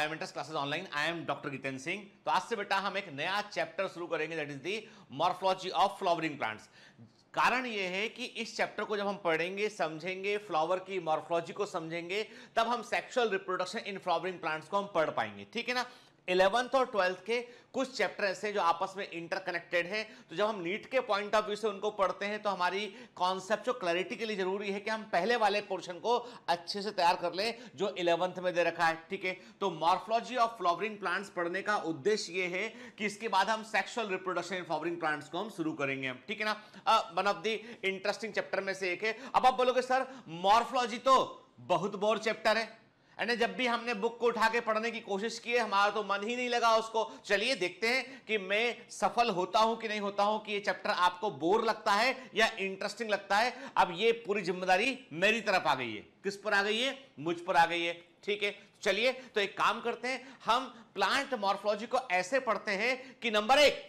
Biometrics classes online I am doctor Giten Singh तो आज से बेटा हम एक नया चैप्टर शुरू करेंगे that is the morphology of flowering plants कारण यह है कि इस चैप्टर को जब हम पढ़ेंगे समझेंगे फ्लावर की मॉर्फोलॉजी को समझेंगे तब हम sexual reproduction in flowering plants को हम पढ़ पाएंगे ठीक है ना इलेवंथ और ट्वेल्थ के कुछ चैप्टर ऐसे जो आपस में इंटरकनेक्टेड हैं तो जब हम नीट के पॉइंट ऑफ व्यू से उनको पढ़ते हैं तो हमारी कॉन्सेप्ट जो क्लैरिटी के लिए जरूरी है कि हम पहले वाले पोर्शन को अच्छे से तैयार कर लें जो इलेवंथ में दे रखा है ठीक है तो मॉर्फोलॉजी ऑफ फ्लावरिंग प्लांट्स पढ़ने का उद्देश्य ये है कि इसके बाद हम sexual reproduction in flowering plants को हम शुरू करेंगे ठीक है ना one of the interesting chapter में से एक है अब आप बोलोगे सर मॉर्फोलॉजी तो बहुत बोर चैप्टर है एंड जब भी हमने बुक को उठा के पढ़ने की कोशिश की है हमारा तो मन ही नहीं लगा उसको चलिए देखते हैं कि मैं सफल होता हूं कि नहीं होता हूं कि ये चैप्टर आपको बोर लगता है या इंटरेस्टिंग लगता है अब ये पूरी जिम्मेदारी मेरी तरफ आ गई है किस पर आ गई है मुझ पर आ गई है ठीक है चलिए तो एक काम करते हैं हम प्लांट मॉर्फोलॉजी को ऐसे पढ़ते हैं कि नंबर एक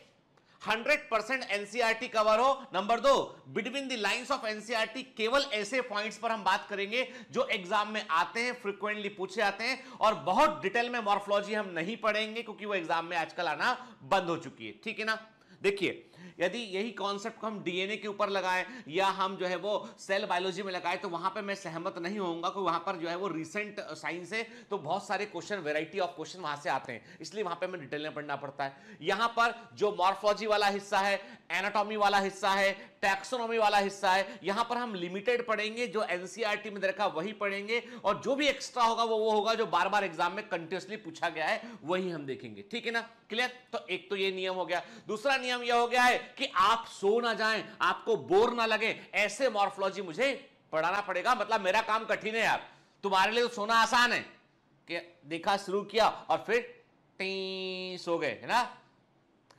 hundred percent NCERT cover e हो नंबर दो between the lines of NCERT केवल ऐसे पॉइंट्स पर हम बात करेंगे जो एग्जाम में आते हैं फ्रिक्वेंटली पूछे आते हैं और बहुत डिटेल में मॉर्फोलॉजी हम नहीं पढ़ेंगे क्योंकि वो एग्जाम में आजकल आना बंद हो चुकी है ठीक है ना देखिए यदि यही कॉन्सेप्ट को हम डीएनए के ऊपर लगाएं या हम जो है वो सेल बायोलॉजी में लगाएं तो वहां पे मैं सहमत नहीं होऊंगा कि वहां पर जो है वो रिसेंट साइंस है तो बहुत सारे क्वेश्चन वेराइटी ऑफ क्वेश्चन वहां से आते हैं इसलिए वहां पर हमें डिटेल में पढ़ना पड़ता है यहां पर जो मॉर्फोलॉजी वाला हिस्सा है एनाटॉमी वाला हिस्सा है टैक्सोनॉमी वाला हिस्सा है यहां पर हम लिमिटेड पढ़ेंगे जो एनसीआरटी e में रखा वही पढ़ेंगे और जो भी एक्स्ट्रा होगा वो वो होगा जो बार बार एग्जाम में कंटिन्यूसली पूछा गया है वही हम देखेंगे ठीक है ना क्लियर तो एक तो ये नियम हो गया दूसरा नियम यह हो गया है कि आप सो ना जाए आपको बोर ना लगे ऐसे मॉर्फोलॉजी मुझे पढ़ाना पड़ेगा मतलब मेरा काम कठिन है यार तुम्हारे लिए तो सोना आसान है कि देखा शुरू किया और फिर टी सो गए है ना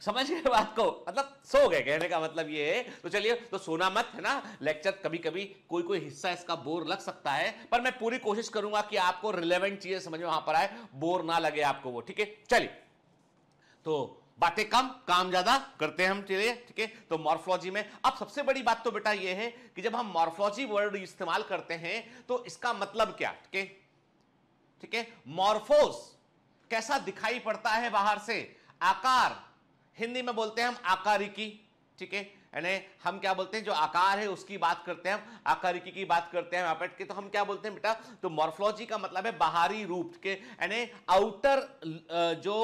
समझ गए बात को मतलब सो गए कहने का मतलब ये है तो चलिए तो सोना मत है ना लेक्चर कभी कभी कोई कोई हिस्सा इसका बोर लग सकता है पर मैं पूरी कोशिश करूंगा कि आपको रिलेवेंट चीजें समझ में वहां पर आए बोर ना लगे आपको वो ठीक है चलिए तो बातें कम काम ज्यादा करते हैं हम चलिए ठीक है तो मॉर्फोलॉजी में अब सबसे बड़ी बात तो बेटा ये है कि जब हम मॉर्फोलॉजी वर्ड इस्तेमाल करते हैं तो इसका मतलब क्या ठीक है ठीक है मॉर्फोस कैसा दिखाई पड़ता है बाहर से आकार हिंदी में बोलते हैं हम आकारिकी ठीक है यानी हम क्या बोलते हैं जो आकार है उसकी बात करते हैं हम आकारिकी की बात करते हैं मैपेट की तो हम क्या बोलते हैं बेटा तो मॉर्फोलॉजी का मतलब है बाहरी रूप के यानी आउटर जो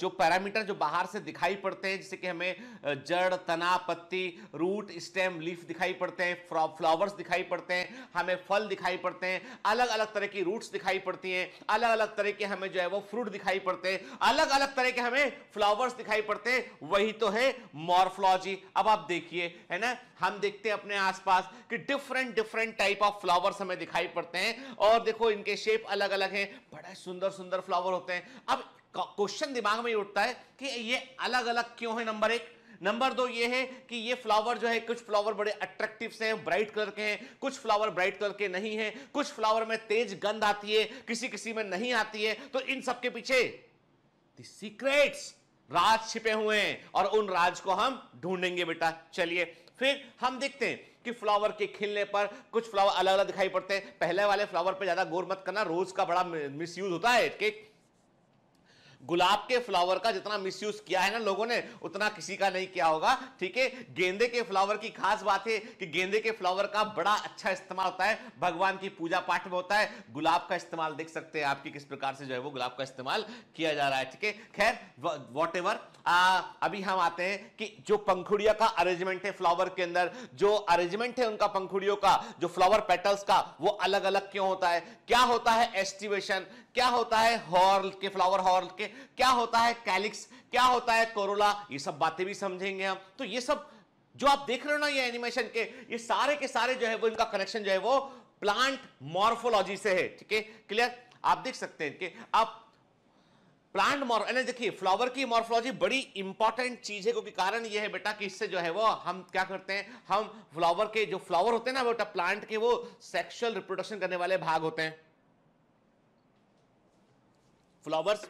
जो पैरामीटर जो बाहर से दिखाई पड़ते हैं जैसे कि हमें जड़ तना पत्ती रूट स्टेम लीफ दिखाई पड़ते हैं फ्लावर्स दिखाई पड़ते हैं हमें फल दिखाई पड़ते हैं अलग अलग तरह की रूट्स दिखाई पड़ती हैं अलग अलग तरह के हमें जो है वो फ्रूट दिखाई पड़ते हैं अलग अलग तरह के हमें फ्लावर्स दिखाई पड़ते हैं वही तो है मॉर्फोलॉजी अब अब आप देखिए है ना हम देखते हैं अपने आसपास कि different different type of flowers हमें दिखाई पड़ते हैं और देखो इनके शेप अलग अलग हैं बड़े सुंदर सुंदर फ्लावर होते हैं अब क्वेश्चन दिमाग में उठता है कि ये अलग अलग क्यों है नंबर एक नंबर दो ये है कि ये फ्लावर जो है कुछ फ्लावर बड़े अट्रैक्टिव से हैं ब्राइट कलर के हैं कुछ फ्लावर ब्राइट कलर के नहीं हैं कुछ फ्लावर में तेज गंध आती है किसी किसी में नहीं आती है तो इन सबके पीछे सीक्रेट्स राज छिपे हुए हैं और उन राज को हम ढूंढेंगे बेटा चलिए फिर हम देखते हैं कि फ्लावर के खिलने पर कुछ फ्लावर अलग अलग दिखाई पड़ते हैं पहले वाले फ्लावर पे ज्यादा गौर मत करना रोज का बड़ा मिसयूज होता है केक गुलाब के फ्लावर का जितना मिसयूज किया है ना लोगों ने उतना किसी का नहीं किया होगा ठीक है गेंदे के फ्लावर की खास बात है कि गेंदे के फ्लावर का बड़ा अच्छा इस्तेमाल होता है भगवान की पूजा पाठ में होता है गुलाब का इस्तेमाल देख सकते हैं आपकी किस प्रकार से जो है वो गुलाब का इस्तेमाल किया जा रहा है ठीक है खैर वॉट अभी हम आते हैं कि जो पंखुड़िया का अरेंजमेंट है फ्लावर के अंदर जो अरेंजमेंट है उनका पंखुड़ियों का जो फ्लावर पेटल्स का वो अलग अलग क्यों होता है क्या होता है एस्टिवेशन क्या होता है हॉर्ल के फ्लावर हॉर्ल के क्या होता है कैलिक्स क्या होता है कोरोला ये सब बातें भी समझेंगे हम तो ये सब जो आप देख रहे हो ना ये एनिमेशन के ये सारे के सारे जो है वो इनका कनेक्शन जो है वो प्लांट मॉर्फोलॉजी से है ठीक है क्लियर आप देख सकते हैं कि आप प्लांट मॉर यानी देखिए फ्लावर की मॉर्फोलॉजी बड़ी इंपॉर्टेंट चीज है क्योंकि कारण यह है बेटा कि इससे जो है वो हम क्या करते हैं हम फ्लावर के जो फ्लावर होते हैं ना बेटा प्लांट के वो सेक्सुअल रिप्रोडक्शन करने वाले भाग होते हैं फ्लावर्स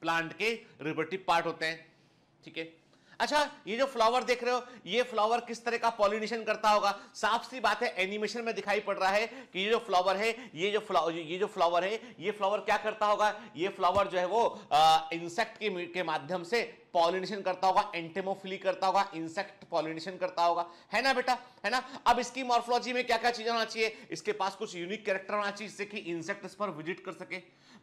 प्लांट के रिपोर्टिव पार्ट होते हैं ठीक है अच्छा ये जो फ्लावर देख रहे हो ये फ्लावर किस तरह का पॉलिनेशन करता होगा साफ सी बात है एनिमेशन में दिखाई पड़ रहा है कि ये जो फ्लावर है ये जो फ्लावर ये जो फ्लावर है ये फ्लावर क्या करता होगा ये फ्लावर जो है वो इंसेक्ट के, के माध्यम से पॉलिनेशन करता होगा एंटेमोफिली करता होगा इंसेक्ट पॉलिनेशन करता होगा है ना बेटा है ना अब इसकी मॉर्फोलॉजी में क्या क्या चीजें होना चाहिए इसके पास कुछ यूनिक कैरेक्टर होना चाहिए जिससे कि इंसेक्ट इस पर विजिट कर सके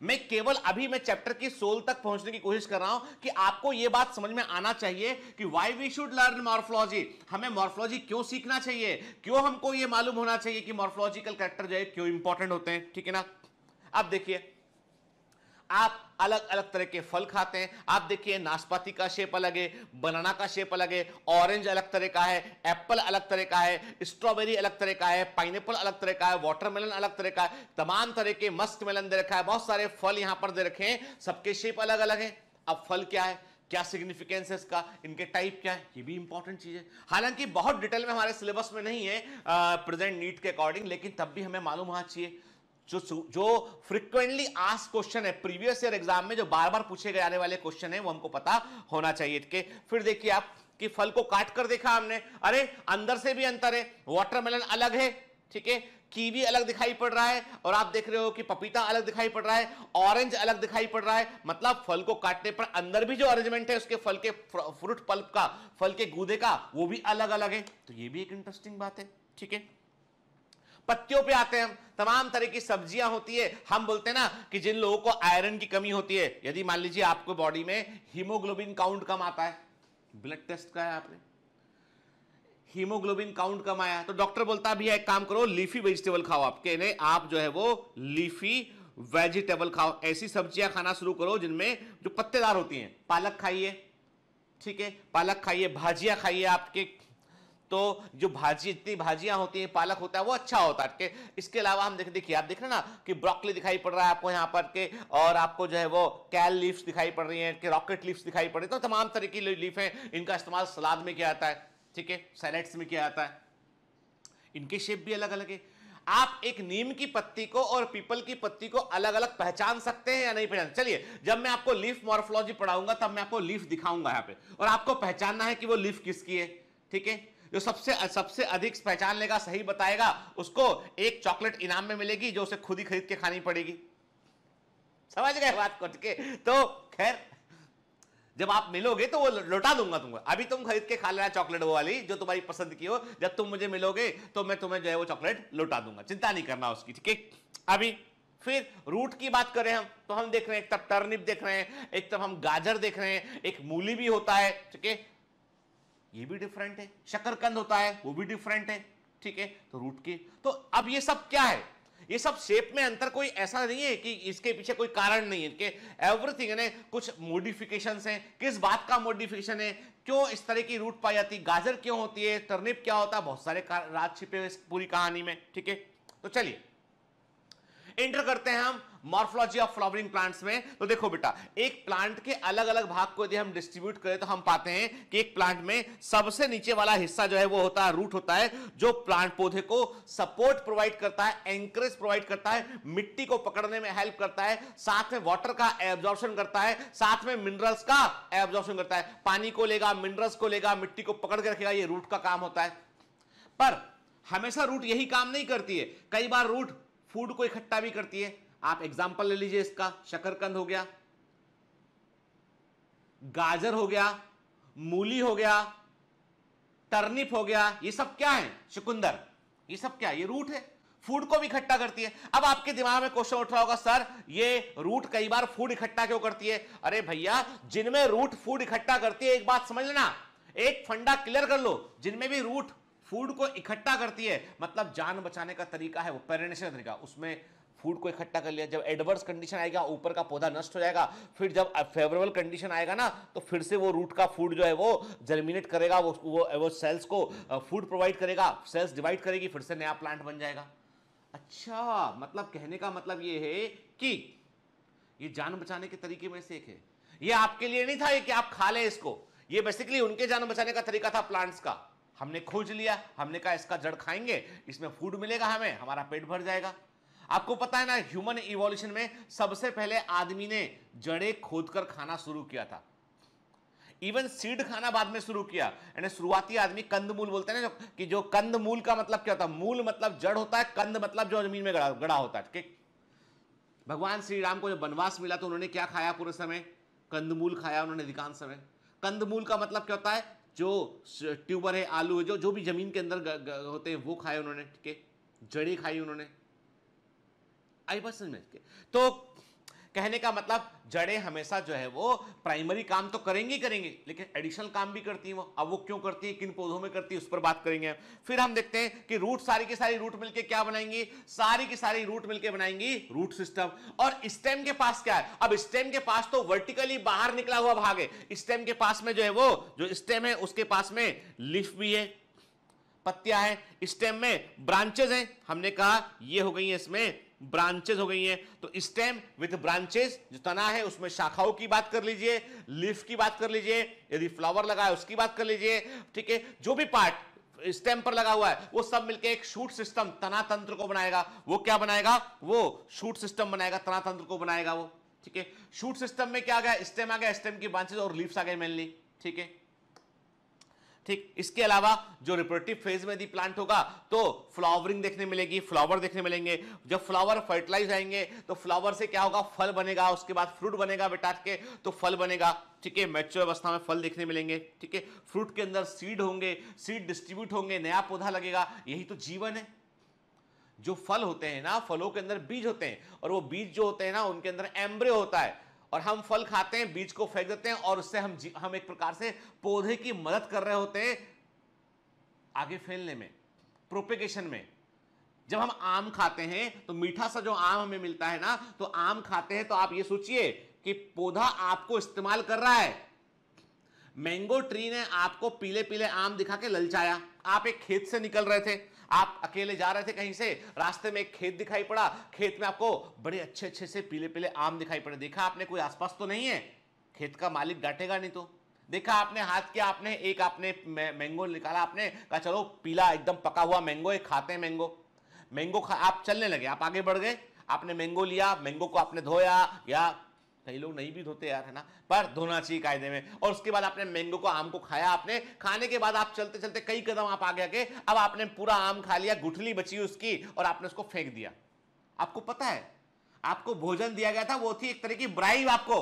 मैं केवल अभी मैं चैप्टर की सोल तक पहुंचने की कोशिश कर रहा हूं कि आपको यह बात समझ में आना चाहिए कि why we should learn morphology हमें मॉर्फोलॉजी क्यों सीखना चाहिए क्यों हमको यह मालूम होना चाहिए कि मॉर्फोलॉजिकल कैरेक्टर जो है क्यों इंपॉर्टेंट होते हैं ठीक है ना अब देखिए आप अलग अलग तरह के फल खाते हैं आप देखिए नाशपाती का शेप अलग है बनाना का शेप अलग है ऑरेंज अलग तरह का है एप्पल अलग तरह का है स्ट्रॉबेरी अलग तरह का है पाइनएप्पल अलग तरह का है वाटरमेलन अलग तरह का है तमाम तरह के मस्क मेलन दे रखा है बहुत सारे फल यहां पर दे रखे हैं सबके शेप अलग अलग है अब फल क्या है क्या सिग्निफिकेंस है इसका इनके टाइप क्या है ये भी इंपॉर्टेंट चीज है हालांकि बहुत डिटेल में हमारे सिलेबस में नहीं है प्रेजेंट नीट के अकॉर्डिंग लेकिन तब भी हमें मालूम होना चाहिए जो जो फ्रिक्वेंटली आज क्वेश्चन है प्रीवियस ईयर एग्जाम में जो बार बार पूछे गए आने वाले क्वेश्चन है वो हमको पता होना चाहिए के फिर देखिए आप कि फल को काट कर देखा हमने अरे अंदर से भी अंतर है वाटरमेलन अलग है ठीक है कीवी अलग दिखाई पड़ रहा है और आप देख रहे हो कि पपीता अलग दिखाई पड़ रहा है ऑरेंज अलग दिखाई पड़ रहा है मतलब फल को काटने पर अंदर भी जो अरेंजमेंट है उसके फल के फ्रूट पल्प का फल के गूदे का वो भी अलग अलग है तो ये भी एक इंटरेस्टिंग बात है ठीक है पत्तियों पे आते हैं हम तमाम तरह की सब्जियां होती है हम बोलते हैं ना कि जिन लोगों को आयरन की कमी होती है यदि मान लीजिए आपको बॉडी में हीमोग्लोबिन काउंट कम आता है ब्लड टेस्ट का है आपने हीमोग्लोबिन काउंट कम आया तो डॉक्टर बोलता भी है एक काम करो लीफी वेजिटेबल खाओ आप कहने आप जो है वो लीफी वेजिटेबल खाओ ऐसी सब्जियां खाना शुरू करो जिनमें जो पत्तेदार होती हैं पालक खाइए ठीक है पालक खाइए भाजियां खाइए आपके तो जो भाजी जितनी भाजियां होती हैं पालक होता है वो अच्छा होता है इसके अलावा हम देख देखिए आप देख रहे ना कि ब्रोकली दिखाई पड़ रहा है आपको यहाँ पर के और आपको जो है वो कैल लीव्स दिखाई पड़ रही हैं कि रॉकेट लीव्स दिखाई पड़ रही है तो तमाम तरह की लीफ हैं इनका इस्तेमाल सलाद में किया जाता है ठीक है सैलेड्स में किया जाता है इनके शेप भी अलग अलग है आप एक नीम की पत्ती को और पीपल की पत्ती को अलग अलग पहचान सकते हैं या नहीं पहचान चलिए जब मैं आपको लीफ मॉर्फोलॉजी पढ़ाऊंगा तब मैं आपको लीफ दिखाऊंगा यहाँ पे और आपको पहचानना है कि वो लीफ किसकी है ठीक है जो सबसे सबसे अधिक पहचान लेगा सही बताएगा उसको एक चॉकलेट इनाम में मिलेगी जो उसे खुद ही खरीद के खानी पड़ेगी समझ गए बात को तो खैर जब आप मिलोगे तो वो लौटा दूंगा तुमको अभी तुम खरीद के खा लेना चॉकलेट वो वाली जो तुम्हारी पसंद की हो जब तुम मुझे मिलोगे तो मैं तुम्हें जो है वो चॉकलेट लौटा दूंगा चिंता नहीं करना उसकी ठीक है अभी फिर रूट की बात करें हम तो हम देख रहे हैं एक तरफ टर्निप देख रहे हैं एक तरफ हम गाजर देख रहे हैं एक मूली भी होता है ठीक है ये भी डिफरेंट है शकरकंद होता है वो भी डिफरेंट है ठीक है तो रूट के तो अब ये सब क्या है ये सब शेप में अंतर कोई ऐसा नहीं है कि इसके पीछे कोई कारण नहीं है कि एवरीथिंग है कुछ मोडिफिकेशन है किस बात का मोडिफिकेशन है क्यों इस तरह की रूट पाई जाती गाजर क्यों होती है टर्निप क्या होता बहुत सारे राज छिपे हुए पूरी कहानी में ठीक है तो चलिए एंटर करते हैं हम मॉर्फोलॉजी ऑफ फ्लावरिंग प्लांट्स में तो देखो बेटा एक प्लांट के अलग अलग भाग को यदि हम डिस्ट्रीब्यूट करें तो हम पाते हैं कि एक प्लांट में सबसे नीचे वाला हिस्सा जो है वो होता है रूट होता है जो प्लांट पौधे को सपोर्ट प्रोवाइड करता है एंकरेज प्रोवाइड करता है मिट्टी को पकड़ने में हेल्प करता है साथ में वाटर का एब्जॉर्प्शन करता है साथ में मिनरल्स का एब्जॉर्प्शन करता है पानी को लेगा मिनरल्स को लेगा मिट्टी को पकड़ के रखेगा ये रूट का काम होता है पर हमेशा रूट यही काम नहीं करती है कई बार रूट फूड को इकट्ठा भी करती है आप एग्जाम्पल ले लीजिए इसका शकरकंद हो गया गाजर हो गया मूली हो गया टर्निप हो गया ये सब क्या है चुकंदर ये सब क्या है ये रूट है फूड को भी इकट्ठा करती है अब आपके दिमाग में क्वेश्चन उठ रहा होगा सर ये रूट कई बार फूड इकट्ठा क्यों करती है अरे भैया जिनमें रूट फूड इकट्ठा करती है एक बात समझ लेना एक फंडा क्लियर कर लो जिनमें भी रूट फूड को इकट्ठा करती है मतलब जान बचाने का तरीका है वो पेरेंटेशन तरीका उसमें फूड को इकट्ठा कर लिया जब एडवर्स कंडीशन आएगा ऊपर का पौधा नष्ट हो जाएगा फिर जब फेवरेबल कंडीशन आएगा ना तो फिर से वो रूट का फूड जो है वो जर्मिनेट करेगा वो वो, वो सेल्स को फूड प्रोवाइड करेगा सेल्स डिवाइड करेगी फिर से नया प्लांट बन जाएगा अच्छा मतलब कहने का मतलब ये है कि ये जान बचाने के तरीके में से एक है ये आपके लिए नहीं था ये कि आप खा लें इसको ये बेसिकली उनके जान बचाने का तरीका था प्लांट्स का हमने खोज लिया हमने कहा इसका जड़ खाएंगे इसमें फूड मिलेगा हमें हमारा पेट भर जाएगा आपको पता है ना ह्यूमन इवोल्यूशन में सबसे पहले आदमी ने जड़े खोद कर खाना शुरू किया था इवन सीड खाना बाद में शुरू किया यानी शुरुआती आदमी कंदमूल बोलते हैं ना जो कि जो कंदमूल का मतलब क्या होता है मूल मतलब जड़ होता है कंद मतलब जो जमीन में गड़ा गड़ा होता है ठीक भगवान श्री राम को जब वनवास मिला तो उन्होंने क्या खाया पूरे समय कंदमूल खाया उन्होंने अधिकांश समय कंदमूल का मतलब क्या होता है जो ट्यूबर है आलू है जो जो भी जमीन के अंदर होते हैं वो खाए उन्होंने ठीक है जड़ी खाई उन्होंने आई बात समझ के तो कहने का मतलब जड़ें हमेशा जो है वो प्राइमरी काम तो करेंगी ही करेंगी लेकिन एडिशनल काम भी करती हैं वो अब वो क्यों करती है किन पौधों में करती है उस पर बात करेंगे फिर हम देखते हैं कि रूट सारी की सारी रूट मिलके क्या बनाएंगी सारी की सारी रूट मिलके बनाएंगी रूट सिस्टम और स्टेम के पास क्या है अब स्टेम के पास तो वर्टिकली बाहर निकला हुआ भाग है स्टेम के पास में जो है वो जो स्टेम है उसके पास में लिफ भी है पत्तियां हैं स्टेम में ब्रांचेज हैं हमने कहा ये हो गई है इसमें ब्रांचेज हो गई हैं तो स्टेम विथ ब्रांचेज जो तना है उसमें शाखाओं की बात कर लीजिए लीफ की बात कर लीजिए यदि फ्लावर लगा है उसकी बात कर लीजिए ठीक है जो भी पार्ट स्टेम पर लगा हुआ है वो सब मिलके एक शूट सिस्टम तना तंत्र को बनाएगा वो क्या बनाएगा वो शूट सिस्टम बनाएगा तना तंत्र को बनाएगा वो ठीक है शूट सिस्टम में क्या आ गया स्टेम आ गया स्टेम की ब्रांचेज और लीव्स आ गए मेनली ठीक है ठीक इसके अलावा जो रिपोर्टिव फेज में यदि प्लांट होगा तो फ्लावरिंग देखने मिलेगी फ्लावर देखने मिलेंगे जब फ्लावर फर्टिलाइज आएंगे तो फ्लावर से क्या होगा फल बनेगा उसके बाद फ्रूट बनेगा बेटा के तो फल बनेगा ठीक है मैच्योर अवस्था में फल देखने मिलेंगे ठीक है फ्रूट के अंदर सीड होंगे सीड डिस्ट्रीब्यूट होंगे नया पौधा लगेगा यही तो जीवन है जो फल होते हैं ना फलों के अंदर बीज होते हैं और वो बीज जो होते हैं ना उनके अंदर एम्ब्रे होता है और हम फल खाते हैं बीज को फेंक देते हैं और उससे हम हम एक प्रकार से पौधे की मदद कर रहे होते हैं आगे फैलने में प्रोपेगेशन में जब हम आम खाते हैं तो मीठा सा जो आम हमें मिलता है ना तो आम खाते हैं तो आप ये सोचिए कि पौधा आपको इस्तेमाल कर रहा है मैंगो ट्री ने आपको पीले पीले आम दिखा के ललचाया आप एक खेत से निकल रहे थे आप अकेले जा रहे थे कहीं से रास्ते में एक खेत दिखाई पड़ा खेत में आपको बड़े अच्छे अच्छे से पीले पीले आम दिखाई पड़े देखा आपने कोई आसपास तो नहीं है खेत का मालिक डांटेगा नहीं तो देखा आपने हाथ किया आपने एक आपने मैंगो निकाला आपने कहा चलो पीला एकदम पका हुआ मैंगो एक खाते हैं मैंगो मैंगो खा आप चलने लगे आप आगे बढ़ गए आपने मैंगो लिया मैंगो को आपने धोया या कई लोग नहीं भी धोते यार है ना पर धोना चाहिए कायदे में और उसके बाद आपने मैंगो को आम को खाया आपने खाने के बाद आप चलते चलते कई कदम आप आगे आगे अब आपने पूरा आम खा लिया गुठली बची उसकी और आपने उसको फेंक दिया आपको पता है आपको भोजन दिया गया था वो थी एक तरह की ब्राइव आपको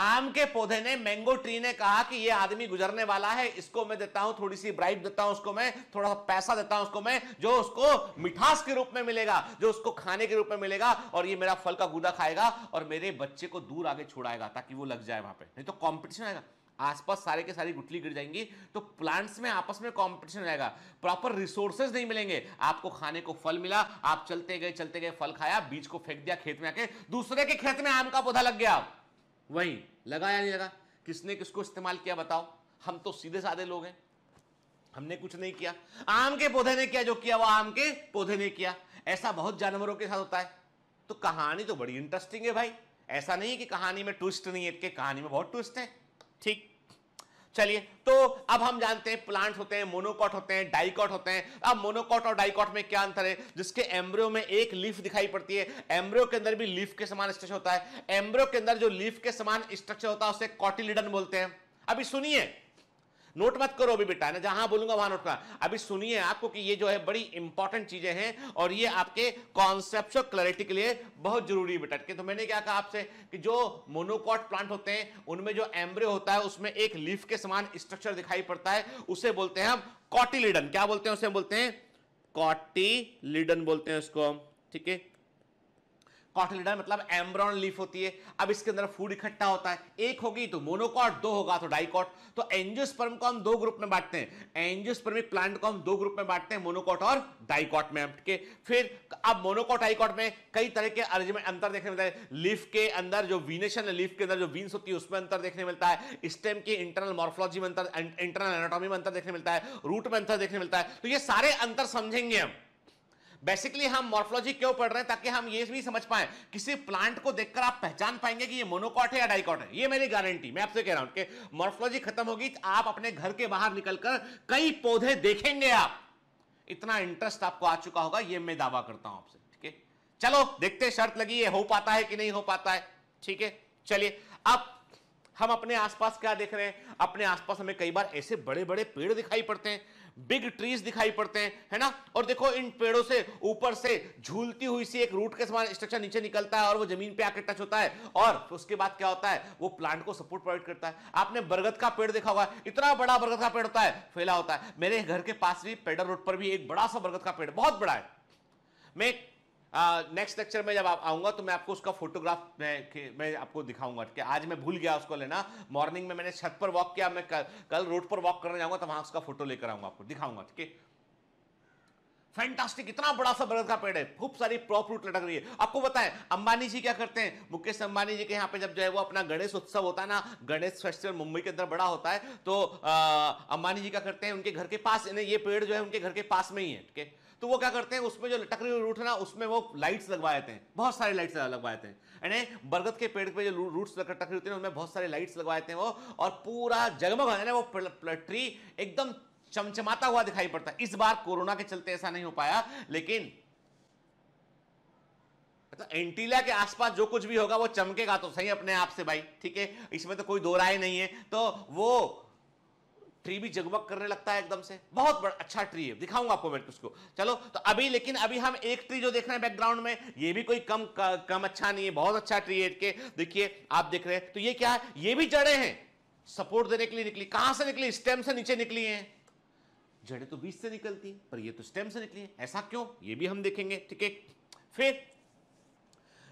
आम के पौधे ने मैंगो ट्री ने कहा कि ये आदमी गुजरने वाला है इसको मैं देता हूं थोड़ी सी ब्राइट देता हूं उसको मैं थोड़ा सा पैसा देता हूं उसको मैं जो उसको मिठास के रूप में मिलेगा जो उसको खाने के रूप में मिलेगा और ये मेरा फल का गुदा खाएगा और मेरे बच्चे को दूर आगे छुड़ाएगा ताकि वो लग जाए वहां पर नहीं तो कॉम्पिटिशन आएगा आसपास सारे के सारी गुटली गिर जाएंगी तो प्लांट्स में आपस में कंपटीशन रहेगा प्रॉपर रिसोर्सेज नहीं मिलेंगे आपको खाने को फल मिला आप चलते गए चलते गए फल खाया बीज को फेंक दिया खेत में आके दूसरे के खेत में आम का पौधा लग गया वहीं लगा या नहीं लगा किसने किसको इस्तेमाल किया बताओ हम तो सीधे साधे लोग हैं हमने कुछ नहीं किया आम के पौधे ने किया जो किया वो आम के पौधे ने किया ऐसा बहुत जानवरों के साथ होता है तो कहानी तो बड़ी इंटरेस्टिंग है भाई ऐसा नहीं कि कहानी में ट्विस्ट नहीं है कहानी में बहुत ट्विस्ट है ठीक चलिए तो अब हम जानते हैं प्लांट होते हैं मोनोकॉट होते हैं डाइकॉट होते हैं अब मोनोकॉट और डाइकॉट में क्या अंतर है जिसके एम्ब्रियो में एक लीफ दिखाई पड़ती है एम्ब्रियो के अंदर भी लीफ के समान स्ट्रक्चर होता है एम्ब्रियो के अंदर जो लीफ के समान स्ट्रक्चर होता है उसे कॉटिलिडन बोलते हैं अभी सुनिए नोट मत करो अभी बेटा ना जहां बोलूंगा वहां नोट करना अभी सुनिए आपको कि ये जो है बड़ी इंपॉर्टेंट चीजें हैं और ये आपके कॉन्सेप्ट क्लैरिटी के लिए बहुत जरूरी है बेटा तो मैंने क्या कहा आपसे कि जो मोनोकॉट प्लांट होते हैं उनमें जो एम्ब्रियो होता है उसमें एक लीफ के समान स्ट्रक्चर दिखाई पड़ता है उसे बोलते हैं हम कॉटिलिडन क्या बोलते हैं उसे बोलते हैं कॉटिलिडन बोलते हैं उसको ठीक है कॉटिलिडा मतलब एम्ब्रॉन लीफ होती है अब इसके अंदर फूड इकट्ठा होता है एक होगी तो मोनोकॉट दो होगा तो डाइकॉट तो एंजियोस्पर्म को हम दो ग्रुप में बांटते हैं एंजियोस्पर्मिक प्लांट को हम दो ग्रुप में बांटते हैं मोनोकॉट और डाइकॉट में के फिर अब मोनोकॉट डाइकॉट में कई तरह के अरेंजमेंट अंतर देखने मिलता है लीफ के अंदर जो वीनेशन है लीफ के अंदर जो वीन्स होती है उसमें अंतर देखने मिलता है स्टेम की इंटरनल मॉर्फोलॉजी में अंतर इंटरनल एनाटॉमी में अंतर देखने मिलता है रूट में अंतर देखने मिलता है तो ये सारे अंतर समझेंगे हम बेसिकली हम मॉर्फोलॉजी क्यों पढ़ रहे हैं ताकि हम ये भी समझ पाए किसी प्लांट को देखकर आप पहचान पाएंगे कि ये मोनोकॉट है या डाइकॉट है ये मेरी गारंटी मैं आपसे कह रहा हूं कि मॉर्फोलॉजी खत्म होगी आप अपने घर के बाहर निकलकर कई पौधे देखेंगे आप इतना इंटरेस्ट आपको आ चुका होगा ये मैं दावा करता हूं आपसे ठीक है चलो देखते शर्त लगी ये हो पाता है कि नहीं हो पाता है ठीक है चलिए अब हम अपने आसपास क्या देख रहे हैं अपने आसपास हमें कई बार ऐसे बड़े बड़े पेड़ दिखाई पड़ते हैं बिग ट्रीज दिखाई पड़ते हैं है ना और देखो इन पेड़ों से ऊपर से झूलती हुई सी एक रूट के समान स्ट्रक्चर नीचे निकलता है और वो जमीन पे आकर टच होता है और उसके बाद क्या होता है वो प्लांट को सपोर्ट प्रोवाइड करता है आपने बरगद का पेड़ देखा हुआ है इतना बड़ा बरगद का पेड़ होता है फैला होता है मेरे घर के पास भी पेडर रोड पर भी एक बड़ा सा बरगद का पेड़ बहुत बड़ा है मैं नेक्स्ट लेक्चर में जब आप आऊंगा तो मैं आपको उसका फोटोग्राफ मैं, मैं आपको दिखाऊंगा ठीक है आज मैं भूल गया उसको लेना मॉर्निंग में मैंने छत पर वॉक किया मैं कल, कल रोड पर वॉक करने जाऊंगा तो वहां उसका फोटो लेकर आऊंगा आपको दिखाऊंगा ठीक है फैंटास्टिक इतना बड़ा सा बरगद का पेड़ है खूब सारी प्रॉप रूट लटक रही है आपको बताएं अंबानी जी क्या करते हैं मुकेश अंबानी जी के यहाँ पे जब जो है वो अपना गणेश उत्सव होता है ना गणेश फेस्टिवल मुंबई के अंदर बड़ा होता है तो अंबानी जी क्या करते हैं उनके घर के पास ये पेड़ जो है उनके घर के पास में ही है ठीक है तो वो क्या करते हैं उसमें जो लटक रही रूट है ना उसमें वो लाइट्स लगवा देते हैं बहुत सारे लाइट्स लगवा देते हैं यानी बरगद के पेड़ पे जो रूट्स लटक रही होती है उनमें बहुत सारे लाइट्स लगवा देते हैं वो और पूरा जगमग है ना वो ट्री एकदम चमचमाता हुआ दिखाई पड़ता है इस बार कोरोना के चलते ऐसा नहीं हो पाया लेकिन तो एंटीला के आसपास जो कुछ भी होगा वो चमकेगा तो सही अपने आप से भाई ठीक है इसमें तो कोई दो राय नहीं है तो वो ट्री भी जगमग करने लगता है एकदम से बहुत बड़ा अच्छा ट्री है दिखाऊंगा आपको मैं उसको चलो तो अभी लेकिन अभी हम एक ट्री जो देख रहे हैं बैकग्राउंड में ये भी कोई कम कम अच्छा नहीं है बहुत अच्छा ट्री है के देखिए आप देख रहे हैं तो ये क्या है ये भी जड़े हैं सपोर्ट देने के लिए निकली कहां से निकली स्टेम से नीचे निकली है जड़े तो बीच से निकलती है पर ये तो स्टेम से निकली है ऐसा क्यों ये भी हम देखेंगे ठीक है फिर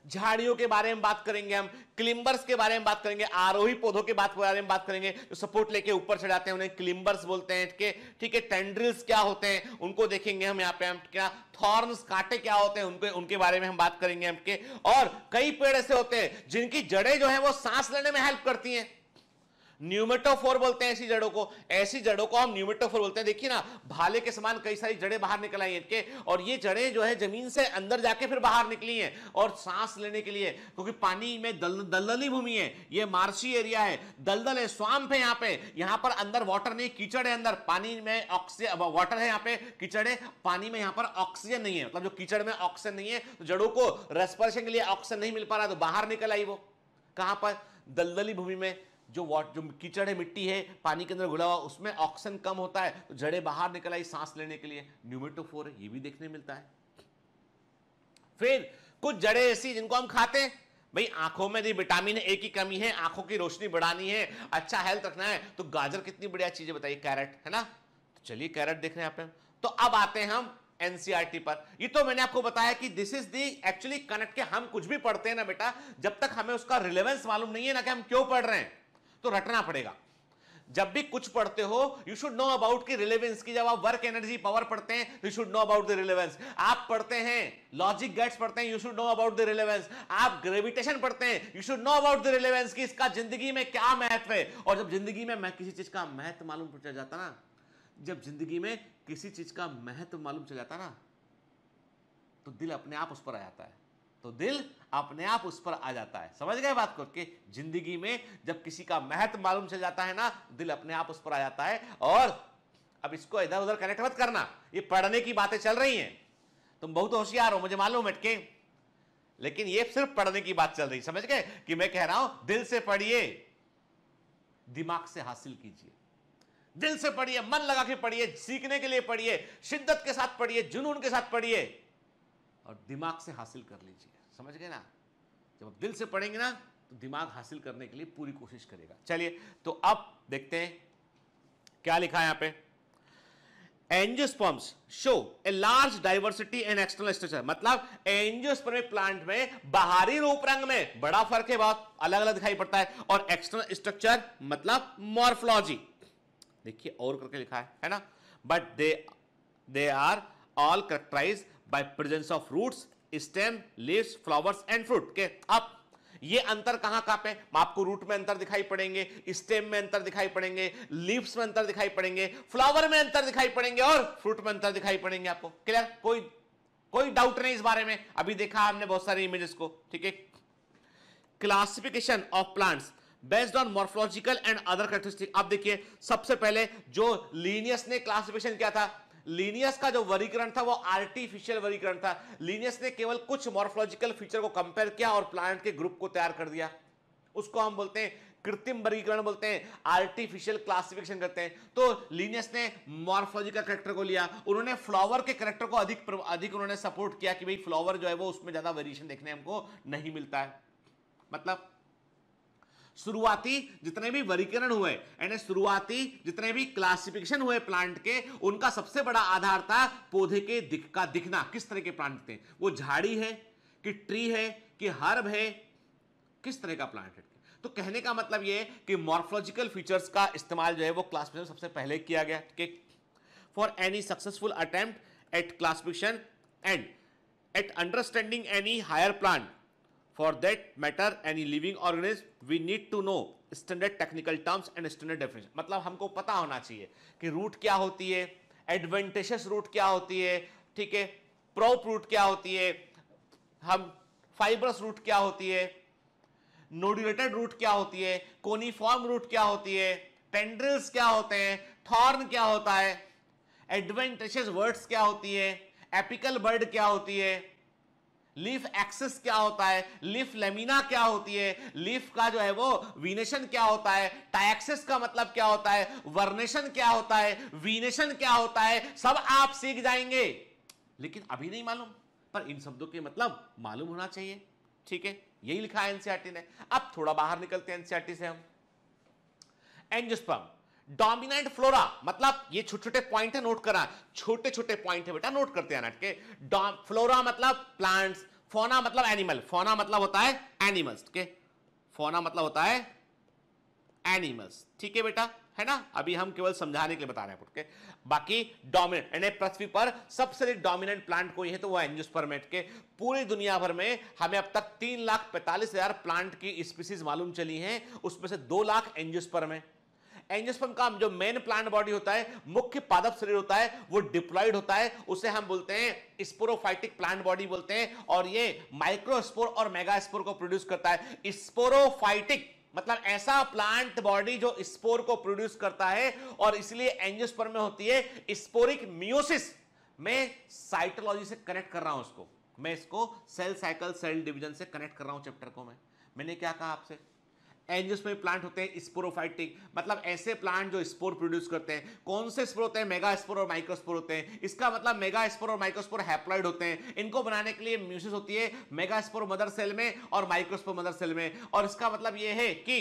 झाड़ियों के बारे में बात करेंगे हम क्लिम्बर्स के बारे में बात करेंगे आरोही पौधों के बात बारे में बात करेंगे जो सपोर्ट लेके ऊपर चढ़ाते हैं उन्हें क्लिम्बर्स बोलते हैं ठीक है ठीक है टेंड्रिल्स क्या होते हैं उनको देखेंगे हम यहाँ पे हम क्या थॉर्न्स काटे क्या होते हैं उनके उनके बारे में हम बात करेंगे हम के और कई पेड़ ऐसे होते हैं जिनकी जड़ें जो है वो सांस लेने में हेल्प करती हैं न्यूमेटोफोर बोलते हैं ऐसी जड़ों को ऐसी जड़ों को हम न्यूमेटोफोर बोलते हैं देखिए ना भाले के समान कई सारी जड़ें बाहर निकल आई इनके और ये जड़ें जो है जमीन से अंदर जाके फिर बाहर निकली हैं और सांस लेने के लिए क्योंकि पानी में दल, दलदली भूमि है ये मार्शी एरिया है दलदल है स्वाम्प है यहाँ पे यहाँ पर अंदर वाटर नहीं कीचड़ है अंदर पानी में ऑक्सीजन वाटर है यहाँ पे कीचड़ है पानी में यहाँ पर ऑक्सीजन नहीं है मतलब जो कीचड़ में ऑक्सीजन नहीं है तो जड़ों को रेस्परेशन के लिए ऑक्सीजन नहीं मिल पा रहा तो बाहर निकल आई वो कहां पर दलदली भूमि में जो वॉट जो कीचड़ है मिट्टी है पानी के अंदर घुला हुआ उसमें ऑक्सीजन कम होता है तो जड़े बाहर निकल आई सांस लेने के लिए न्यूमेटोफोर ये भी देखने मिलता है फिर कुछ जड़े ऐसी जिनको हम खाते हैं भाई आंखों में यदि विटामिन ए की कमी है आंखों की रोशनी बढ़ानी है अच्छा हेल्थ रखना है तो गाजर कितनी बढ़िया चीज है बताइए कैरेट है ना तो चलिए कैरेट देख रहे हैं आप तो अब आते हैं हम एनसीआरटी e पर ये तो मैंने आपको बताया कि this is the actually connect के हम कुछ भी पढ़ते हैं ना बेटा जब तक हमें उसका रिलेवेंस मालूम नहीं है ना कि हम क्यों पढ़ रहे हैं तो रटना पड़ेगा जब भी कुछ पढ़ते हो यू शुड नो अबाउट की रिलेवेंस की जब आप वर्क एनर्जी पावर पढ़ते हैं you should know about the relevance आप पढ़ते हैं लॉजिक गेट्स पढ़ते हैं you should know about the relevance आप ग्रेविटेशन पढ़ते हैं you should know about the relevance की इसका जिंदगी में क्या महत्व है और जब जिंदगी में मैं किसी चीज का महत्व मालूम पूछा जाता ना जब जिंदगी में किसी चीज का महत्व मालूम चल जाता ना तो दिल अपने आप उस पर आ जाता है तो दिल अपने आप उस पर आ जाता है समझ गए बात को कि जिंदगी में जब किसी का महत्व मालूम चल जाता है ना दिल अपने आप उस पर आ जाता है और अब इसको इधर उधर कनेक्ट मत करना ये पढ़ने की बातें चल रही हैं तुम बहुत होशियार हो मुझे मालूम है के लेकिन ये सिर्फ पढ़ने की बात चल रही समझ गए कि मैं कह रहा हूं दिल से पढ़िए दिमाग से हासिल कीजिए दिल से पढ़िए मन लगा के पढ़िए सीखने के लिए पढ़िए शिद्दत के साथ पढ़िए जुनून के साथ पढ़िए और दिमाग से हासिल कर लीजिए समझ गए ना जब आप दिल से पढ़ेंगे ना तो दिमाग हासिल करने के लिए पूरी कोशिश करेगा चलिए तो अब देखते हैं क्या लिखा है यहां पे angiosperms show a large diversity and external structure मतलब एंजियोस्पर्मिक प्लांट में बाहरी रूप रंग में बड़ा फर्क है बहुत अलग अलग दिखाई पड़ता है और एक्सटर्नल स्ट्रक्चर मतलब मॉर्फोलॉजी देखिए और करके लिखा है है ना but they they are all characterize by presence of roots stem leaves flowers and fruit के अब ये अंतर कहां कहां पे आपको रूट में अंतर दिखाई पड़ेंगे स्टेम में अंतर दिखाई पड़ेंगे लीव्स में अंतर दिखाई पड़ेंगे फ्लावर में अंतर दिखाई पड़ेंगे और फ्रूट में अंतर दिखाई पड़ेंगे आपको क्लियर कोई कोई डाउट नहीं इस बारे में अभी देखा हमने बहुत सारे इमेजेस को ठीक है classification of plants based on morphological and other characteristic आप देखिए सबसे पहले जो लीनियस ने क्लासिफिकेशन किया था लीनियस का जो वर्गीकरण था वो आर्टिफिशियल वर्गीकरण था लीनियस ने केवल कुछ मॉर्फोलॉजिकल फीचर को कंपेयर किया और प्लांट के ग्रुप को तैयार कर दिया उसको हम बोलते हैं कृत्रिम वर्गीकरण बोलते हैं आर्टिफिशियल क्लासिफिकेशन करते हैं तो लीनियस ने मॉर्फोलॉजी का करेक्टर को लिया उन्होंने फ्लावर के करेक्टर को अधिक अधिक उन्होंने सपोर्ट किया कि भाई फ्लावर जो है वो उसमें ज़्यादा वेरिएशन देखने हमको नहीं मिलता है मतलब शुरुआती जितने भी वर्गीकरण हुए यानी शुरुआती जितने भी क्लासिफिकेशन हुए प्लांट के उनका सबसे बड़ा आधार था पौधे के दिख का दिखना किस तरह के प्लांट थे वो झाड़ी है कि ट्री है कि हर्ब है किस तरह का प्लांट है तो कहने का मतलब ये कि मॉर्फोलॉजिकल फीचर्स का इस्तेमाल जो है वो क्लासिफिकेशन सबसे पहले किया गया कि for any successful attempt at classification and at understanding any higher plant for that matter any living organism, we need to know standard technical terms and standard definition मतलब हमको पता होना चाहिए कि रूट क्या होती है एडवेंटेशस रूट क्या होती है ठीक है प्रोप रूट क्या होती है हम फाइबरस रूट क्या होती है नोड्यूलेटेड रूट क्या होती है कोनीफॉर्म रूट क्या होती है टेंड्रिल्स क्या होते हैं थॉर्न क्या होता है एडवेंटेशस वर्ड्स क्या होती है एपिकल बर्ड क्या होती है लीफ एक्सेस क्या होता है लीफ लेमिना क्या होती है लीफ का जो है वो वीनेशन क्या होता है टाइक्सिस का मतलब क्या होता है वर्नेशन क्या होता है वीनेशन क्या होता है सब आप सीख जाएंगे लेकिन अभी नहीं मालूम पर इन शब्दों के मतलब मालूम होना चाहिए ठीक है यही लिखा है एनसीआरटी e ने अब थोड़ा बाहर निकलते हैं एनसीआरटी e से हम एंजियोस्पर्म डोमिनेंट फ्लोरा मतलब ये छोटे छोटे पॉइंट है नोट करना छोटे छोटे पॉइंट है बेटा नोट करते हैं नाटके फ्लोरा मतलब प्लांट्स फोना मतलब एनिमल फोना मतलब होता है एनिमल्स है फोना मतलब होता है एनिमल्स ठीक है बेटा है ना अभी हम केवल समझाने के लिए बता रहे हैं के बाकी डोमिनेंट यानी पृथ्वी पर सबसे अधिक डोमिनेंट प्लांट कोई है तो वो एंजियोस्पर्मेट के पूरी दुनिया भर में हमें अब तक तीन लाख पैंतालीस हजार प्लांट की स्पीसीज मालूम चली हैं उसमें से दो लाख है एंजियोस्पर्म का जो मेन प्लांट बॉडी होता है मुख्य पादप शरीर होता है वो डिप्लॉइड होता है उसे हम बोलते हैं स्पोरोफाइटिक प्लांट बॉडी बोलते हैं और ये माइक्रोस्पोर और मेगास्पोर को प्रोड्यूस करता है स्पोरोफाइटिक मतलब ऐसा प्लांट बॉडी जो स्पोर को प्रोड्यूस करता है और इसलिए एंजियोस्पर में होती है स्पोरिक मियोसिस मैं साइटोलॉजी से कनेक्ट कर रहा हूं उसको मैं इसको सेल साइकिल सेल डिवीजन से कनेक्ट कर रहा हूं चैप्टर को मैं मैंने क्या कहा आपसे एंजियोस्पर्म प्लांट होते हैं स्पोरोफाइटिक मतलब ऐसे प्लांट जो स्पोर प्रोड्यूस करते हैं कौन से स्पोर होते हैं मेगा स्पोर और माइक्रोस्पोर होते हैं इसका मतलब मेगा स्पोर और माइक्रोस्पोर हैप्लॉइड होते हैं इनको बनाने के लिए म्यूसिस होती है मेगा स्पोर मदर सेल में और माइक्रोस्पोर मदर सेल में और इसका मतलब यह है कि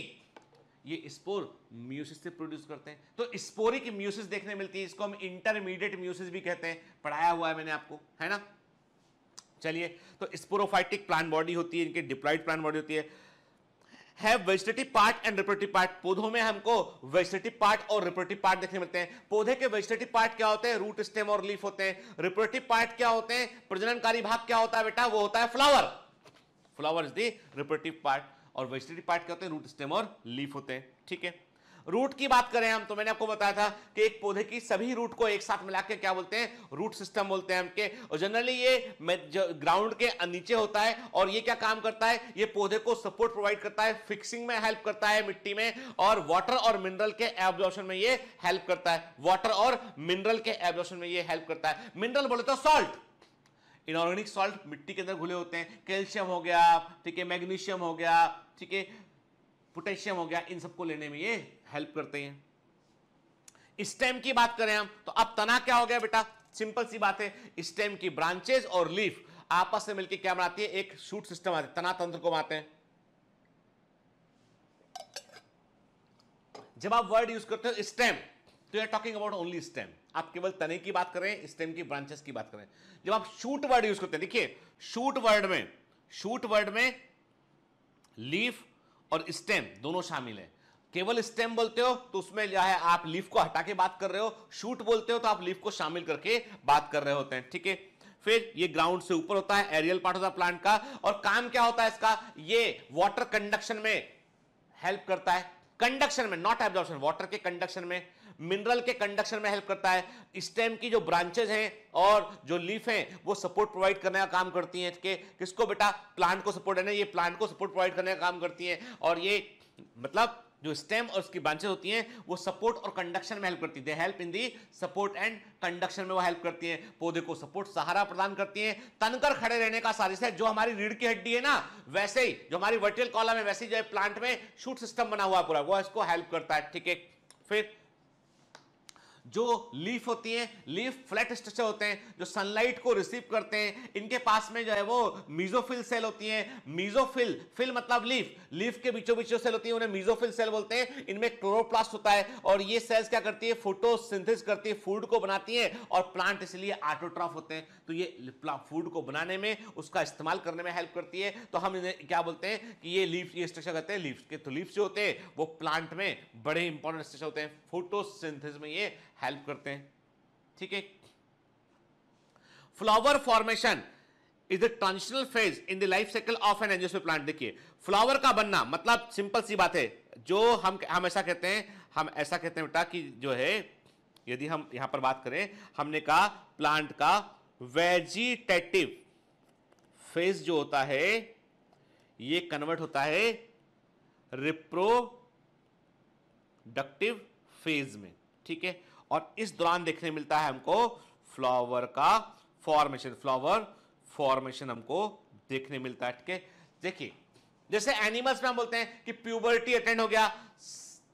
ये स्पोर म्यूसिस से प्रोड्यूस करते हैं तो स्पोरिक म्यूसिस देखने मिलती है इसको हम इंटरमीडिएट म्यूसिस भी कहते हैं पढ़ाया हुआ है मैंने आपको है ना चलिए तो स्पोरोफाइटिक प्लांट बॉडी होती है इनके डिप्लॉइड प्लांट बॉडी होती है है vegetative part and reproductive part पौधों में हमको वेजिटेटिव पार्ट और रिपोर्टिव पार्ट देखने मिलते हैं पौधे के वेजिटेटिव पार्ट क्या होते हैं रूट स्टेम और लीफ होते हैं रिप्रोटिव पार्ट क्या होते हैं प्रजननकारी भाग क्या होता है बेटा वो होता है flower flower is the part और वेजिटेटिव पार्ट क्या होते हैं रूट स्टेम और लीफ होते हैं ठीक है रूट की बात करें हम तो मैंने आपको बताया था कि एक पौधे की सभी रूट को एक साथ मिला के क्या बोलते हैं रूट सिस्टम बोलते हैं हमके और जनरली ये ग्राउंड के नीचे होता है और ये क्या काम करता है ये पौधे को सपोर्ट प्रोवाइड करता है फिक्सिंग में हेल्प करता है मिट्टी में और वाटर और मिनरल के एब्जॉर्शन में ये हेल्प करता है वाटर और मिनरल के एब्जॉर्शन में ये हेल्प करता है मिनरल बोले तो सॉल्ट इनऑर्गेनिक सॉल्ट मिट्टी के अंदर घुले होते हैं कैल्शियम हो गया ठीक है मैग्नीशियम हो गया ठीक है पोटेशियम हो गया इन सबको लेने में ये हेल्प करते हैं स्टेम की बात करें हम तो अब तना क्या हो गया बेटा सिंपल सी बात है स्टेम की ब्रांचेस और लीफ आपस में मिलकर क्या बनाती है एक शूट सिस्टम आते तना तंत्र को बनाते हैं जब आप वर्ड यूज करते हो स्टेम तो you are talking about only stem आप केवल तने की बात कर रहे हैं स्टेम की ब्रांचेस की बात कर रहे हैं जब आप शूट वर्ड यूज करते हैं देखिए शूट वर्ड में शूट वर्ड में लीफ और स्टेम दोनों शामिल है केवल स्टेम बोलते हो तो उसमें जो है आप लीफ को हटा के बात कर रहे हो शूट बोलते हो तो आप लीफ को शामिल करके बात कर रहे होते हैं ठीक है फिर ये ग्राउंड से ऊपर होता है एरियल पार्ट होता है प्लांट का और काम क्या होता है इसका ये वाटर कंडक्शन में हेल्प करता है कंडक्शन में नॉट एब्जॉर्प्शन वाटर के कंडक्शन में मिनरल के कंडक्शन में हेल्प करता है स्टेम की जो ब्रांचेज हैं और जो लीफ हैं वो सपोर्ट प्रोवाइड करने का काम करती हैं कि किसको बेटा प्लांट को सपोर्ट देना ये प्लांट को सपोर्ट प्रोवाइड करने का काम करती हैं और ये मतलब जो स्टेम और उसकी ब्रांचेज होती हैं वो सपोर्ट और कंडक्शन में हेल्प करती है help in the support and conduction में वो हेल्प करती हैं पौधे को सपोर्ट सहारा प्रदान करती हैं तनकर खड़े रहने का साजिश है जो हमारी रीढ़ की हड्डी है ना वैसे ही जो हमारी वर्टिकल कॉलम है वैसे ही जो है प्लांट में शूट सिस्टम बना हुआ पूरा वो इसको हेल्प करता है ठीक है फिर जो लीफ होती हैं लीफ फ्लैट स्ट्रक्चर होते हैं जो सनलाइट को रिसीव करते हैं इनके पास में जो है वो मीजोफिल सेल होती हैं मीजोफिल फिल मतलब लीफ लीफ के बीचों बीच सेल होती है उन्हें मीजोफिल सेल बोलते हैं इनमें क्लोरोप्लास्ट होता है और ये सेल्स क्या करती है फोटोसिंथेसिस करती है फूड को बनाती है और प्लांट इसलिए आटोट्रॉफ होते हैं तो ये फूड को बनाने में उसका इस्तेमाल करने में हेल्प करती है तो हम क्या बोलते हैं कि ये लीव्स ये स्ट्रक्चर कहते हैं लीव्स के तो लीव्स जो होते हैं वो प्लांट में बड़े इंपॉर्टेंट स्ट्रक्चर होते हैं फोटोसिंथेसिस में ये हेल्प करते हैं ठीक है flower formation is the transitional phase in the life cycle of an angiosperm plant देखिए फ्लावर का बनना मतलब सिंपल सी बात है जो हम हम ऐसा कहते हैं हम ऐसा कहते हैं बेटा कि जो है यदि हम यहां पर बात करें हमने कहा प्लांट का वेजिटेटिव फेज जो होता है ये कन्वर्ट होता है रिप्रोडक्टिव फेज में ठीक है और इस दौरान देखने मिलता है हमको फ्लावर का फॉर्मेशन फ्लावर फॉर्मेशन हमको देखने मिलता है ठीक है देखिए जैसे एनिमल्स में हम बोलते हैं कि प्यूबर्टी अटेंड हो गया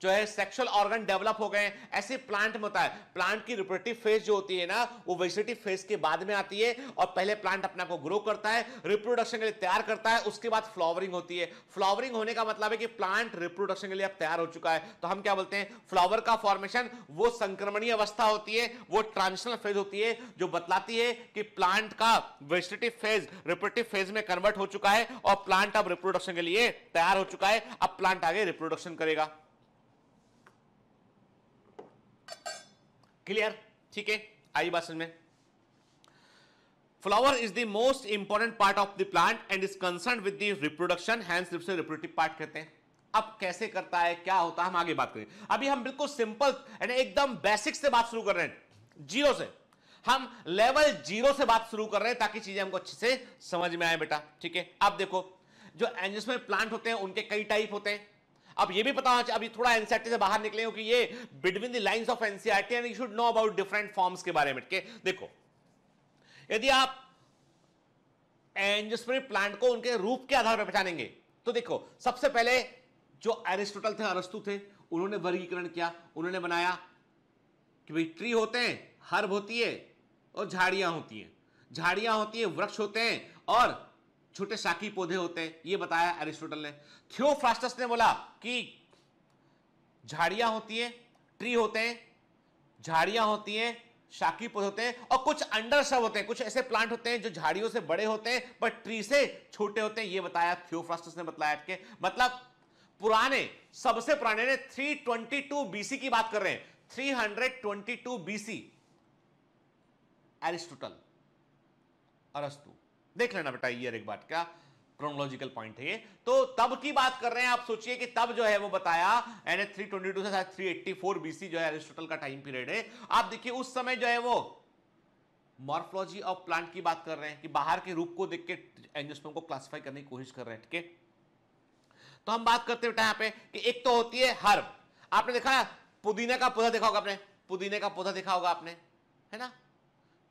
जो है सेक्सुअल ऑर्गन डेवलप हो गए ऐसे प्लांट में होता है प्लांट की रिप्रोडक्टिव फेज जो होती है ना वो वेजिटेटिव फेज के बाद में आती है और पहले प्लांट अपना को ग्रो करता है रिप्रोडक्शन के लिए तैयार करता है उसके बाद फ्लावरिंग होती है फ्लावरिंग होने का मतलब है कि प्लांट रिप्रोडक्शन के लिए अब तैयार हो चुका है तो हम क्या बोलते हैं फ्लावर का फॉर्मेशन वो संक्रमणीय अवस्था होती है वो ट्रांजिशनल फेज होती है जो बतलाती है कि प्लांट का वेजिटेटिव फेज रिप्रोडक्टिव फेज में कन्वर्ट हो चुका है और प्लांट अब रिप्रोडक्शन के लिए तैयार हो चुका है अब प्लांट आगे रिप्रोडक्शन करेगा क्लियर ठीक है आई बात समझ में flower is the most important part of the plant and is concern with the reproduction reproductive part कहते हैं अब कैसे करता है क्या होता है हम आगे बात करें अभी हम बिल्कुल सिंपल एंड एकदम बेसिक से बात शुरू कर रहे हैं जीरो से हम लेवल जीरो से बात शुरू कर रहे हैं ताकि चीजें हमको अच्छे से समझ में आए बेटा ठीक है अब देखो जो एंजस्टमेंट प्लांट होते हैं उनके कई टाइप होते हैं अब ये भी पता अभी थोड़ा एनसीआरटी से बाहर निकले हो कि ये between the lines of NCERT and you should know about different forms के बारे में के देखो यदि आप एंजस्प्रिट प्लांट को उनके रूप के आधार पर पहचानेंगे तो देखो सबसे पहले जो एरिस्टोटल थे अरस्तु थे उन्होंने वर्गीकरण किया उन्होंने बनाया कि भाई ट्री होते हैं हर्ब होती है और झाड़ियां होती हैं झाड़ियां होती हैं वृक्ष होते हैं और छोटे शाकी पौधे होते हैं ये बताया एरिस्टोटल ने थियोफ्रास्टस ने बोला कि झाड़ियां होती हैं ट्री होते हैं झाड़ियां होती हैं शाकी पौधे होते हैं और कुछ अंडर सब होते हैं कुछ ऐसे प्लांट होते हैं जो झाड़ियों से बड़े होते हैं पर ट्री से छोटे होते हैं ये बताया थियोफ्रास्टस ने बताया आपके मतलब पुराने सबसे पुराने ने 322 ट्वेंटी की बात कर रहे हैं 322 बीसी एरिस्टोटल अरस्तु देख लेना बेटा ईयर एक बार क्या क्रोनोलॉजिकल पॉइंट है ये तो तब की बात कर रहे हैं आप सोचिए कि तब जो है वो बताया एन एच थ्री ट्वेंटी टू से थ्री एट्टी फोर बीसी जो है एरिस्टोटल का टाइम पीरियड है आप देखिए उस समय जो है वो मॉर्फोलॉजी ऑफ प्लांट की बात कर रहे हैं कि बाहर के रूप को देख के एंजियोस्पर्म को क्लासिफाई करने की कोशिश कर रहे हैं ठीक है तो हम बात करते हैं बेटा यहाँ पे कि एक तो होती है हर्ब आपने देखा पुदीना का पौधा देखा होगा आपने पुदीने का पौधा देखा होगा आपने है ना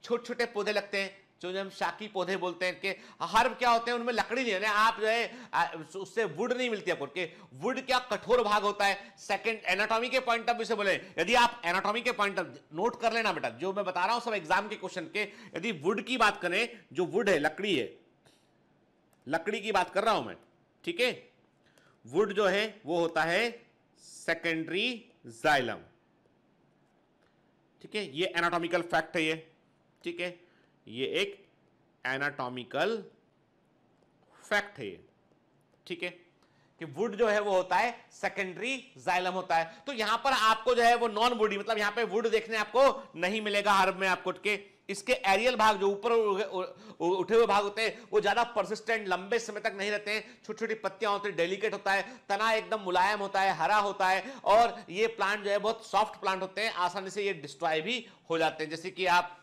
छोटे छोटे पौधे लगते हैं जो हम शाकी पौधे बोलते हैं कि हर्ब क्या होते हैं उनमें लकड़ी नहीं होने आप जो है उससे वुड नहीं मिलती आपको के वुड क्या कठोर भाग होता है सेकंड एनाटॉमी के पॉइंट ऑफ व्यू से बोले यदि आप एनाटॉमी के पॉइंट ऑफ नोट कर लेना बेटा जो मैं बता रहा हूं सब एग्जाम के क्वेश्चन के यदि वुड की बात करें जो वुड है लकड़ी है लकड़ी की बात कर रहा हूं मैं ठीक है वुड जो है वो होता है सेकेंडरी जाइलम ठीक है ये एनाटॉमिकल फैक्ट है ये ठीक है ये एक एनाटॉमिकल फैक्ट है ठीक है कि वुड जो है वो होता है सेकेंडरी जाइलम होता है तो यहां पर आपको जो है वो नॉन वुडी मतलब यहां पे वुड देखने आपको नहीं मिलेगा हर्ब में आपको के इसके एरियल भाग जो ऊपर उठे हुए भाग होते हैं वो ज़्यादा परसिस्टेंट लंबे समय तक नहीं रहते हैं छोटी छोटी पत्तियां होती है डेलिकेट होता है तना एकदम मुलायम होता है हरा होता है और ये प्लांट जो है बहुत सॉफ्ट प्लांट होते हैं आसानी से ये डिस्ट्रॉय भी हो जाते हैं जैसे कि आप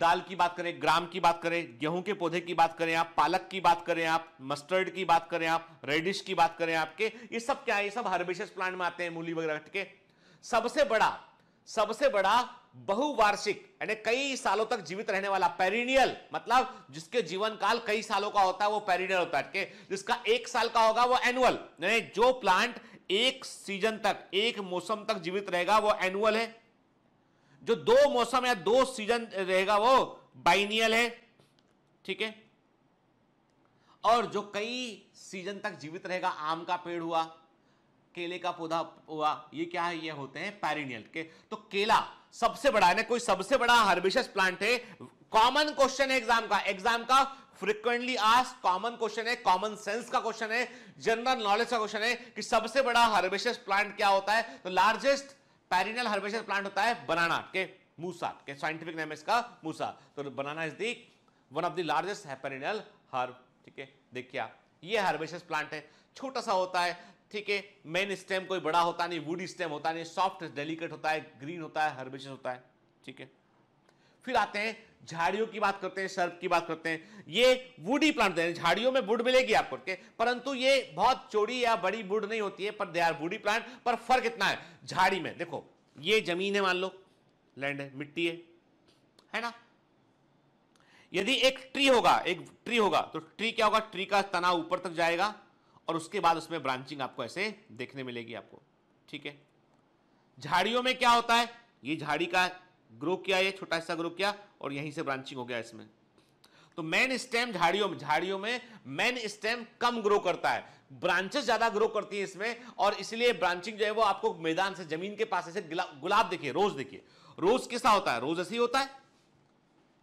दाल की बात करें ग्राम की बात करें गेहूं के पौधे की बात करें आप पालक की बात करें आप मस्टर्ड की बात करें आप रेडिश की बात करें आपके ये सब क्या है ये सब हर्बेशियस प्लांट में आते हैं मूली वगैरह के सबसे बड़ा सबसे बड़ा बहुवार्षिक यानी कई सालों तक जीवित रहने वाला पेरिनियल मतलब जिसके जीवन काल कई सालों का होता है वो पेरिनियल होता है जिसका एक साल का होगा वो एनुअल यानी जो प्लांट एक सीजन तक एक मौसम तक जीवित रहेगा वो एनुअल है जो दो मौसम या दो सीजन रहेगा वो बाइनियल है ठीक है और जो कई सीजन तक जीवित रहेगा आम का पेड़ हुआ केले का पौधा हुआ ये क्या है ये होते हैं पैरिनियल के तो केला सबसे बड़ा है ना कोई सबसे बड़ा हर्बिशस प्लांट है कॉमन क्वेश्चन है एग्जाम का एग्जाम का फ्रिक्वेंटली आज कॉमन क्वेश्चन है कॉमन सेंस का क्वेश्चन है जनरल नॉलेज का क्वेश्चन है कि सबसे बड़ा हर्बिशस प्लांट क्या होता है तो लार्जेस्ट पेरिनल हार्वेस्ट प्लांट होता है बनाना के मूसा के साइंटिफिक नेम है इसका मूसा तो banana is the one of the largest है हैपेरिनल हार्ब ठीक है देखिए आप ये हार्वेस्ट प्लांट है छोटा सा होता है ठीक है मेन स्टेम कोई बड़ा होता नहीं वुड स्टेम होता नहीं सॉफ्ट डेलिकेट होता है ग्रीन होता है हर्बेशियस होता है ठीक है फिर आते हैं झाड़ियों की बात करते हैं सर्प की बात करते हैं ये वुडी प्लांट हैं झाड़ियों में वुड मिलेगी आपको के परंतु ये बहुत चौड़ी या बड़ी वुड नहीं होती है पर दे आर वुडी प्लांट पर फर्क इतना है झाड़ी में देखो ये जमीन है मान लो लैंड है मिट्टी है है ना यदि एक ट्री होगा एक ट्री होगा तो ट्री क्या होगा ट्री का तना ऊपर तक जाएगा और उसके बाद उसमें ब्रांचिंग आपको ऐसे देखने मिलेगी आपको ठीक है झाड़ियों में क्या होता है ये झाड़ी का ग्रो किया ये छोटा सा ग्रो किया और यहीं से ब्रांचिंग हो गया इसमें तो मैन स्टेम झाड़ियों में झाड़ियों में मैन स्टेम कम ग्रो करता है ब्रांचेस ज्यादा ग्रो करती है इसमें और इसलिए ब्रांचिंग जो है वो आपको मैदान से जमीन के पास ऐसे गुलाब देखिए रोज देखिए रोज किसा होता है रोज ऐसे ही होता है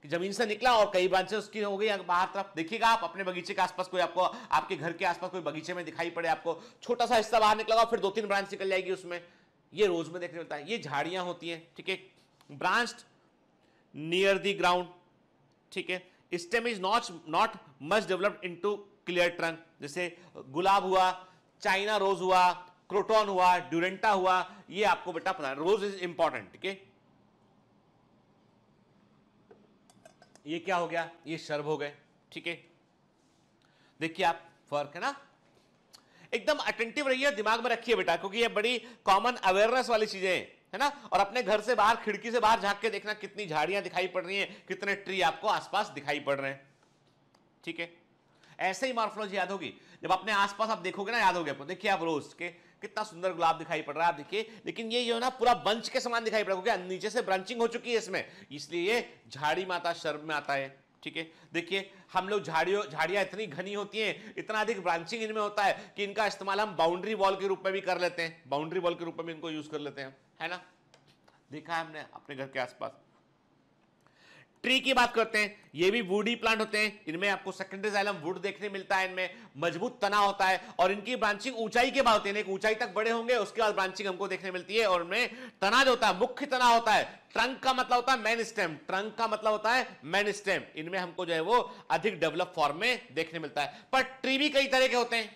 कि जमीन से निकला और कई ब्रांचेस उसकी हो गई बाहर तरफ देखिएगा आप अपने बगीचे के आसपास कोई आपको आपके घर के आसपास कोई बगीचे में दिखाई पड़े आपको छोटा सा हिस्सा बाहर निकला फिर दो तीन ब्रांच निकल जाएगी उसमें ये रोज में देखने मिलता है ये झाड़ियां होती हैं ठीक है ब्रांच नियर दी ग्राउंड ठीक है stem is not not much developed into clear trunk जैसे गुलाब हुआ चाइना रोज हुआ क्रोटोन हुआ ड्यूरेंटा हुआ ये आपको बेटा पता है रोज इज इंपॉर्टेंट ठीक है ये क्या हो गया ये शर्ब हो गए ठीक है देखिए आप फर्क है ना एकदम अटेंटिव रहिए दिमाग में रखिए बेटा क्योंकि ये बड़ी कॉमन अवेयरनेस वाली चीजें हैं है ना और अपने घर से बाहर खिड़की से बाहर झांक के देखना कितनी झाड़ियां दिखाई पड़ रही हैं कितने ट्री आपको आसपास दिखाई पड़ रहे हैं ठीक है ऐसे ही मार्फोलॉजी याद होगी जब अपने आसपास आप देखोगे ना याद हो आपको देखिए आप रोज के कितना सुंदर गुलाब दिखाई पड़ रहा है आप देखिए लेकिन ये जो है ना पूरा बंच के समान दिखाई पड़ रहा है क्योंकि नीचे से ब्रांचिंग हो चुकी है इसमें इसलिए ये झाड़ी माता शर्म में आता है ठीक है देखिए हम लोग झाड़ियों झाड़ियाँ इतनी घनी होती हैं इतना अधिक ब्रांचिंग इनमें होता है कि इनका इस्तेमाल हम बाउंड्री वॉल के रूप में भी कर लेते हैं बाउंड्री वॉल के रूप में भी इनको यूज़ कर लेते हैं है ना देखा है हमने अपने घर के आसपास ट्री की बात करते हैं ये भी वुडी प्लांट होते हैं इनमें आपको सेकेंडरी जाइलम वुड देखने मिलता है इनमें मजबूत तना होता है और इनकी ब्रांचिंग ऊंचाई के बाद होती है ऊंचाई तक बड़े होंगे उसके बाद ब्रांचिंग हमको देखने मिलती है और इनमें तना जो होता है मुख्य तना होता है ट्रंक का मतलब होता है मैन स्टेम ट्रंक का मतलब होता है मैन स्टेम इनमें हमको जो है वो अधिक डेवलप फॉर्म में देखने मिलता है पर ट्री भी कई तरह के होते हैं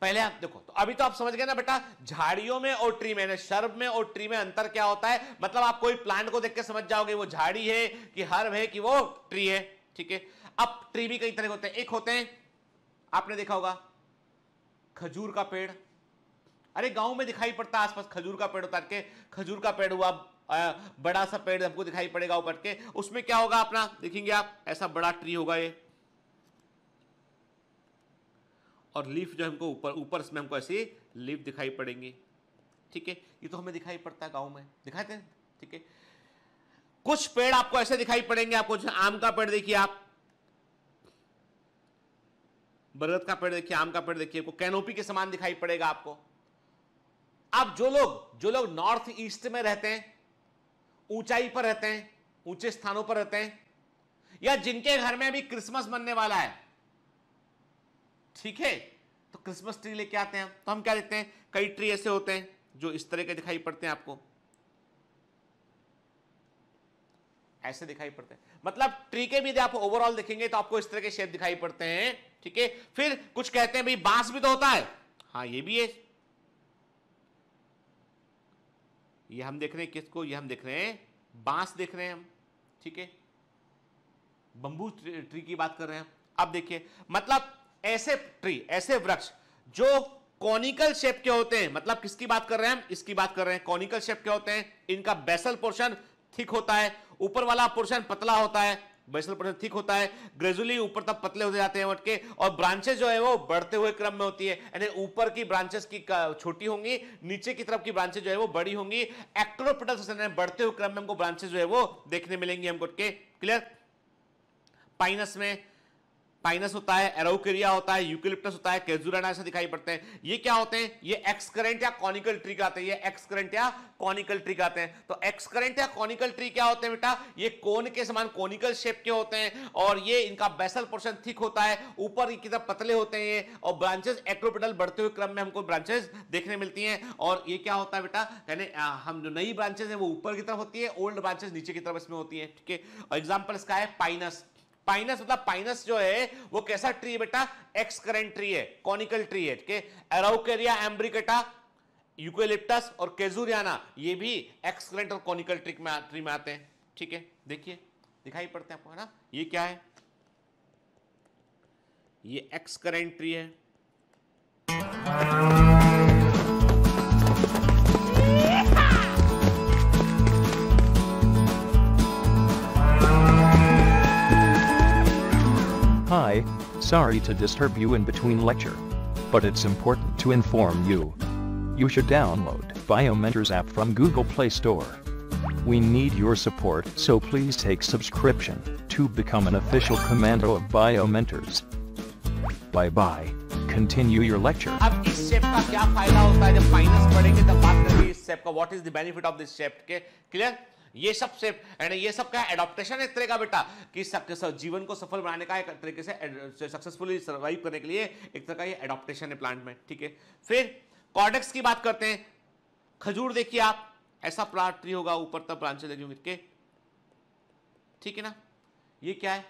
पहले आप देखो तो अभी तो आप समझ गए ना बेटा झाड़ियों में और ट्री में शर्ब में और ट्री में अंतर क्या होता है मतलब आप कोई प्लांट को देख के समझ जाओगे वो झाड़ी है कि हर्ब है कि वो ट्री है ठीक है अब ट्री भी कई तरह के होते हैं एक होते हैं आपने देखा होगा खजूर का पेड़ अरे गांव में दिखाई पड़ता है आसपास खजूर का पेड़ उतार के खजूर का पेड़ हुआ बड़ा सा पेड़ हमको दिखाई पड़ेगा ऊपर के उसमें क्या होगा अपना देखेंगे आप ऐसा बड़ा ट्री होगा ये और लीफ जो हमको ऊपर ऊपर इसमें हमको ऐसी लीफ दिखाई पड़ेंगी ठीक है ये तो हमें दिखाई पड़ता है गाँव में दिखाते हैं ठीक है कुछ पेड़ आपको ऐसे दिखाई पड़ेंगे आपको आम का पेड़ देखिए आप बरगद का पेड़ देखिए आम का पेड़ देखिए आपको कैनोपी के समान दिखाई पड़ेगा आपको अब जो लोग जो लोग नॉर्थ ईस्ट में रहते हैं ऊंचाई पर रहते हैं ऊंचे स्थानों पर रहते हैं या जिनके घर में अभी क्रिसमस बनने वाला है ठीक है तो क्रिसमस ट्री लेके आते हैं तो हम क्या देखते हैं कई ट्री ऐसे होते हैं जो इस तरह के दिखाई पड़ते हैं आपको ऐसे दिखाई पड़ते हैं मतलब ट्री के भी आप ओवरऑल देखेंगे तो आपको इस तरह के शेप दिखाई पड़ते हैं ठीक है फिर कुछ कहते हैं भाई बांस भी तो होता है हाँ ये भी है ये हम देख रहे हैं किसको ये हम देख रहे हैं बांस देख रहे हैं हम ठीक है बंबू ट्री की बात कर रहे हैं अब देखिए मतलब ऐसे ट्री ऐसे वृक्ष जो कॉनिकल शेप के होते हैं मतलब किसकी बात कर रहे हैं हम इसकी बात कर रहे हैं कॉनिकल शेप के होते हैं इनका बेसल पोर्शन थिक होता है ऊपर वाला पोर्शन पतला होता है बेसल पोर्शन थिक होता है ग्रेजुअली ऊपर तक पतले होते जाते हैं वट और ब्रांचेस जो है वो बढ़ते हुए क्रम में होती है यानी ऊपर की ब्रांचेस की छोटी होंगी नीचे की तरफ की ब्रांचेस जो है वो बड़ी होंगी एक्ट्रोपिटल बढ़ते हुए क्रम में हमको ब्रांचेस जो है वो देखने मिलेंगी हमको के क्लियर पाइनस में पाइनस होता है एरोकेरिया होता है यूकिलिप्टस होता है केजुराना ऐसा दिखाई पड़ते हैं ये क्या होते हैं ये एक्स करेंट या कॉनिकल ट्री कहते हैं ये एक्स करेंट या कॉनिकल ट्री कहते हैं तो एक्स करेंट या कॉनिकल ट्री क्या होते हैं बेटा ये कोन के समान कॉनिकल शेप के होते हैं और ये इनका बेसल पोर्शन थिक होता है ऊपर की तरफ पतले होते हैं ये और ब्रांचेस एक्रोपिटल बढ़ते हुए क्रम में हमको ब्रांचेस देखने मिलती है और ये क्या होता है बेटा यानी हम जो नई ब्रांचेस है वो ऊपर की तरफ होती है ओल्ड ब्रांचेस नीचे की तरफ इसमें होती है ठीक है एग्जाम्पल इसका है पाइनस पाइनस मतलब पाइनस जो है वो कैसा ट्री है बेटा एक्स करेंट ट्री है कॉनिकल ट्री है के है एराउकेरिया एम्ब्रिकेटा यूकोलिप्टस और केजुरियाना ये भी एक्स करेंट और कॉनिकल ट्री में ट्री में आते हैं ठीक है देखिए दिखाई पड़ते हैं आपको है ना ये क्या है ये एक्स करेंट ट्री है Hi, sorry to disturb you in between lecture. But it's important to inform you. You should download Biomentors app from Google Play Store. We need your support, so please take subscription to become an official commando of Biomentors. Bye-bye. Continue your lecture. ये सब से ये सब क्या adaptation एक तरह का बेटा कि जीवन को सफल बनाने का एक तरीके से सक्सेसफुली सर्वाइव करने के लिए एक तरह का ये एडॉप्टेशन है प्लांट में ठीक है फिर कॉडेक्स की बात करते हैं खजूर देखिए आप ऐसा प्लांट ट्री होगा ऊपर तक ब्रांचेज लगी होंगी ठीक है ना ये क्या है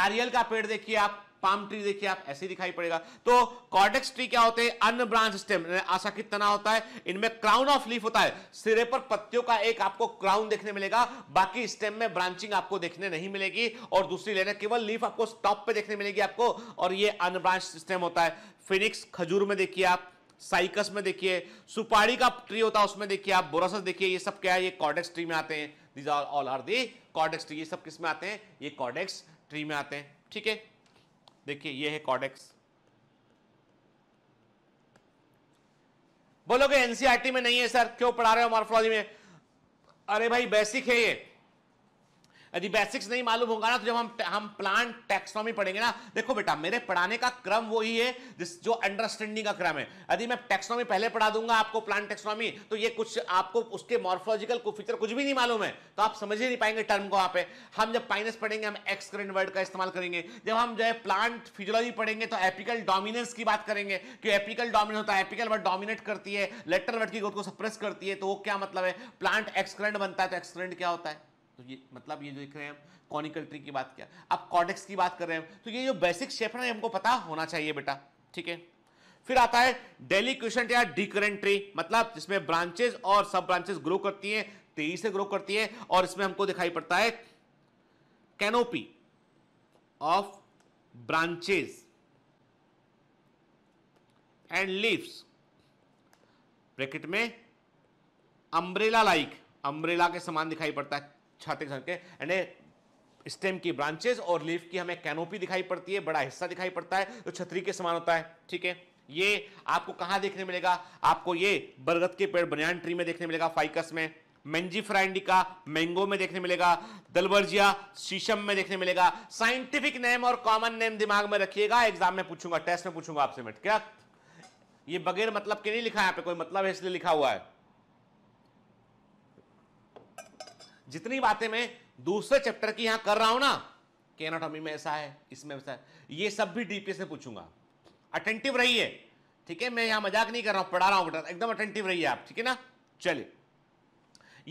नारियल का पेड़ देखिए आप पाम ट्री देखिए आप ऐसे दिखाई पड़ेगा तो कॉर्डेक्स ट्री क्या होते हैं अन्य ब्रांच स्टेम आशा की तना होता है इनमें क्राउन ऑफ लीफ होता है सिरे पर पत्तियों का एक आपको क्राउन देखने मिलेगा बाकी स्टेम में ब्रांचिंग आपको देखने नहीं मिलेगी और दूसरी लेना केवल लीफ आपको टॉप पे देखने मिलेगी आपको और ये ब्रांच स्टेम होता है फिनिक्स खजूर में देखिए आप साइकस में देखिए सुपारी का ट्री होता है उसमें देखिए आप बोरासस देखिए ये सब क्या है ये कॉर्डेक्स ट्री में आते हैं these are all are the caudex tree ये सब किस में आते हैं ये कॉर्डेक्स ट्री में आते हैं ठीक है देखिए ये है कॉडेक्स बोलोगे एनसीआरटी e में नहीं है सर क्यों पढ़ा रहे हो मॉर्फोलॉजी में अरे भाई बेसिक है ये यदि बेसिक्स नहीं मालूम होगा ना तो जब हम हम प्लांट टेक्सोनॉमी पढ़ेंगे ना देखो बेटा मेरे पढ़ाने का क्रम वही है जिस जो अंडरस्टैंडिंग का क्रम है यदि मैं टेक्सोनॉमी पहले पढ़ा दूंगा आपको प्लांट टेक्सोनॉमी तो ये कुछ आपको उसके मॉर्फोलॉजिकल फीचर कुछ भी नहीं मालूम है तो आप समझ ही नहीं पाएंगे टर्म को वहां पे हम जब पाइनस पढ़ेंगे हम एक्सक्रेंट वर्ड का इस्तेमाल करेंगे जब हम जो है प्लांट फिजियोलॉजी पढ़ेंगे तो एपिकल डोमिनेंस की बात करेंगे कि एपिकल डोमिनेंस होता है एपिकल वर्ड डोमिनेट करती है लेटर वर्ड की ग्रोथ को सप्रेस करती है तो वो क्या मतलब है प्लांट एक्सक्रेंट बनता है तो एक्सक्रेंट क्या होता है तो ये मतलब ये जो देख रहे हैं हम कॉनिकल ट्री की बात किया अब कॉडेक्स की बात कर रहे हैं तो ये जो बेसिक शेप है हमको पता होना चाहिए बेटा ठीक है फिर आता है डेली क्वेश्चन या डिकरेंट ट्री मतलब जिसमें ब्रांचेस और सब ब्रांचेस ग्रो करती हैं तेजी से ग्रो करती है और इसमें हमको दिखाई पड़ता है canopy of branches and leaves bracket में अम्ब्रेला लाइक अम्ब्रेला के समान दिखाई पड़ता है छाते के एंड स्टेम की ब्रांचेस और लीफ की हमें कैनोपी दिखाई पड़ती है बड़ा हिस्सा दिखाई पड़ता है जो छतरी के समान होता है ठीक है ये आपको कहां देखने मिलेगा आपको ये बरगद के पेड़ बनियान ट्री में देखने मिलेगा फाइकस में मेंजी फ्राइंडिका मैंगो में देखने मिलेगा दलवर्जिया शीशम में देखने मिलेगा साइंटिफिक नेम और कॉमन नेम दिमाग में रखिएगा एग्जाम में पूछूंगा टेस्ट में पूछूंगा आपसे मिट क्या ये बगैर मतलब के नहीं लिखा है यहाँ पे कोई मतलब है इसलिए लिखा हुआ है जितनी बातें मैं दूसरे चैप्टर की यहां कर रहा हूं ना कि एनाटॉमी में ऐसा है इसमें ऐसा है ये सब भी डीपीएस से पूछूंगा अटेंटिव रहिए ठीक है मैं यहां मजाक नहीं कर रहा हूं पढ़ा रहा हूं एकदम अटेंटिव रहिए आप ठीक है ना चलिए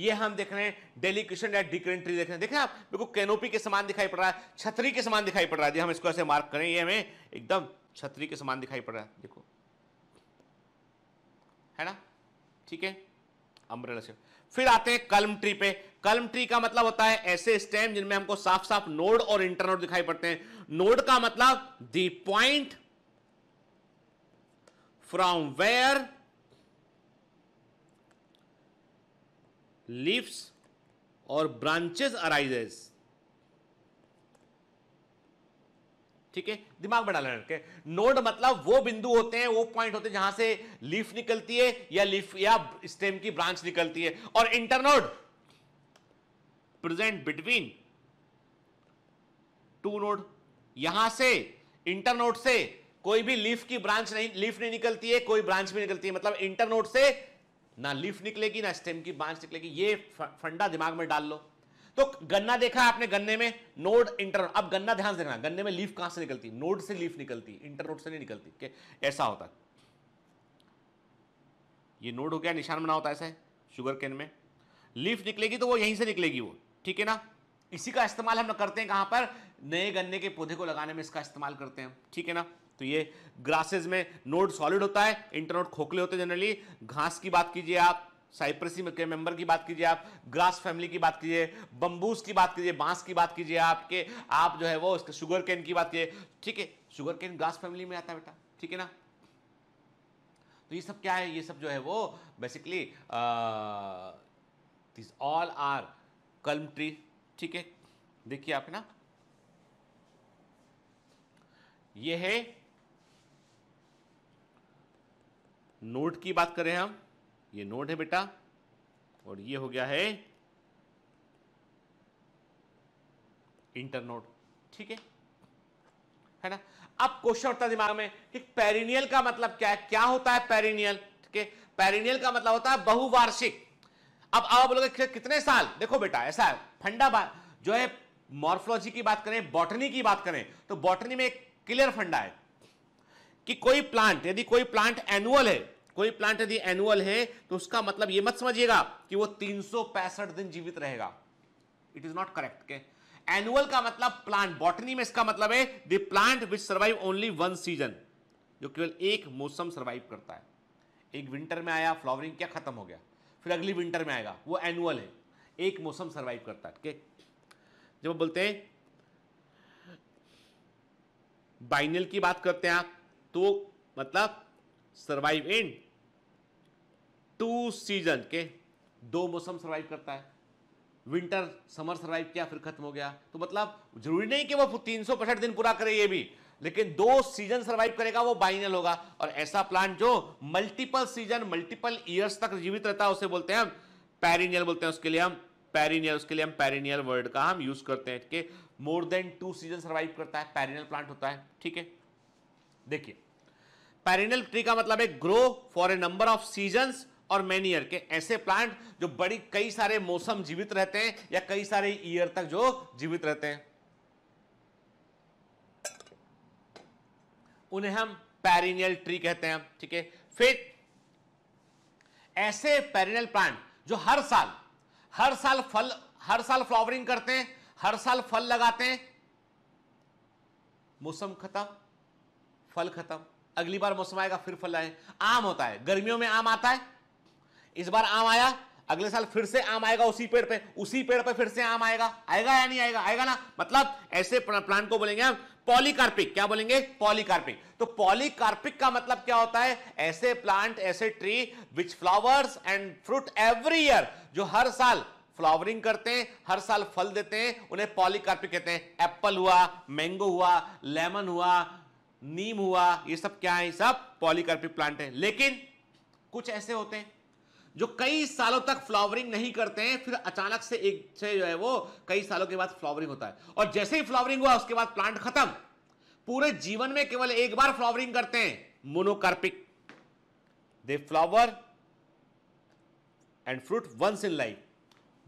ये हम देख रहे हैं डेलीकेशन या डिक्रेंट्री देख रहे हैं देखें आप मेरे कैनोपी के समान दिखाई पड़ रहा है छतरी के समान दिखाई पड़ रहा है जी हम इसको ऐसे मार्क करें ये हमें एकदम छतरी के समान दिखाई पड़ रहा है देखो है ना ठीक है अम्ब्रेला शेप फिर आते हैं कलम ट्री पे कलम ट्री का मतलब होता है ऐसे स्टेम जिनमें हमको साफ साफ नोड और इंटरनोड दिखाई पड़ते हैं नोड का मतलब the point from where leaves और ब्रांचेस अराइजेस ठीक है दिमाग में लेना रखे नोड मतलब वो बिंदु होते हैं वो पॉइंट होते हैं जहां से लीफ निकलती है या लीफ या स्टेम की ब्रांच निकलती है और internode present between two node यहां से इंटरनोड से कोई भी लीफ की ब्रांच नहीं लीफ नहीं निकलती है कोई ब्रांच भी निकलती है मतलब इंटरनोड से ना लीफ निकलेगी ना स्टेम की ब्रांच निकलेगी ये फंडा दिमाग में डाल लो तो गन्ना देखा आपने गन्ने में नोड इंटर अब गन्ना ध्यान से देखना गन्ने में लीफ कहां से निकलती नोड से लीफ निकलती इंटर नोड से नहीं निकलती के? ऐसा होता ये नोड हो गया निशान बना होता ऐसा है शुगर केन में लीफ निकलेगी तो वो यहीं से निकलेगी वो ठीक है ना इसी का इस्तेमाल हम करते हैं कहां पर नए गन्ने के पौधे को लगाने में इसका इस्तेमाल करते हैं ठीक है ना तो ये ग्रासेस में नोड सॉलिड होता है इंटरनोड खोखले होते हैं जनरली घास की बात कीजिए आप साइप्रसी के मेंबर की बात कीजिए आप ग्रास फैमिली की बात कीजिए बम्बूस की बात कीजिए बांस की बात कीजिए आपके आप जो है वो उसके शुगर केन की बात कीजिए ठीक है शुगर केन ग्रास फैमिली में आता है बेटा ठीक है ना तो ये सब क्या है ये सब जो है वो basically this all are column tree ठीक है देखिए आप ना ये है नोट की बात करें हम ये नोट है बेटा और ये हो गया है इंटर नोड ठीक है है ना अब क्वेश्चन उठता दिमाग में कि पेरिनियल का मतलब क्या है क्या होता है पेरिनियल ठीक है पेरिनियल का मतलब होता है बहुवार्षिक अब आप बोलोगे कितने साल देखो बेटा ऐसा है फंडा जो है मॉर्फोलॉजी की बात करें बॉटनी की बात करें तो बॉटनी में एक क्लियर फंडा है कि कोई प्लांट यदि कोई प्लांट एनुअल है कोई प्लांट यदि एनुअल है तो उसका मतलब ये मत समझिएगा कि वो तीन दिन जीवित रहेगा इट इज नॉट करेक्ट के एनुअल का मतलब प्लांट बॉटनी में इसका मतलब है the plant which survive only one season जो केवल एक मौसम सर्वाइव करता है एक विंटर में आया फ्लावरिंग क्या खत्म हो गया फिर अगली विंटर में आएगा वो एनुअल है एक मौसम सर्वाइव करता है ठीक है जब बोलते हैं बाइनल की बात करते हैं आप तो मतलब सर्वाइव एंड टू सीजन के दो मौसम सर्वाइव करता है विंटर समर सर्वाइव किया फिर खत्म हो गया तो मतलब जरूरी नहीं कि वो तीन दिन पूरा करे ये भी लेकिन दो सीजन सर्वाइव करेगा वो बाइनल होगा और ऐसा प्लांट जो मल्टीपल सीजन मल्टीपल ईयर्स तक जीवित रहता है उसे बोलते हैं हम पैरिनियल बोलते हैं उसके लिए हम पैरिनियल उसके लिए हम पैरिनियल वर्ड का हम यूज करते हैं कि more than two season survive करता है पैरिनियल प्लांट होता है ठीक है देखिए पैरिनियल ट्री का मतलब है grow for a number of seasons और मैनियर के ऐसे प्लांट जो बड़ी कई सारे मौसम जीवित रहते हैं या कई सारे ईयर तक जो जीवित रहते हैं उन्हें हम पेरिनियल ट्री कहते हैं ठीक है फिर ऐसे पेरिनियल प्लांट जो हर साल हर साल फल हर साल फ्लावरिंग करते हैं हर साल फल लगाते हैं मौसम खत्म फल खत्म अगली बार मौसम आएगा फिर फल आए आम होता है गर्मियों में आम आता है इस बार आम आया अगले साल फिर से आम आएगा उसी पेड़ पे उसी पेड़ पे फिर से आम आएगा आएगा या नहीं आएगा आएगा ना मतलब ऐसे प्लांट को बोलेंगे हम पॉलीकार्पिक क्या बोलेंगे पॉलीकार्पिक तो पॉलीकार्पिक का मतलब क्या होता है ऐसे प्लांट ऐसे tree which flowers and fruit every year जो हर साल फ्लावरिंग करते हैं हर साल फल देते हैं उन्हें पॉलीकार्पिक कहते हैं एप्पल हुआ मैंगो हुआ लेमन हुआ नीम हुआ ये सब क्या है सब पॉलीकार्पिक प्लांट है लेकिन कुछ ऐसे होते हैं जो कई सालों तक फ्लावरिंग नहीं करते हैं फिर अचानक से एक से जो है वो कई सालों के बाद फ्लावरिंग होता है और जैसे ही फ्लावरिंग हुआ उसके बाद प्लांट खत्म पूरे जीवन में केवल एक बार फ्लावरिंग करते हैं monocarpic they flower and fruit once in life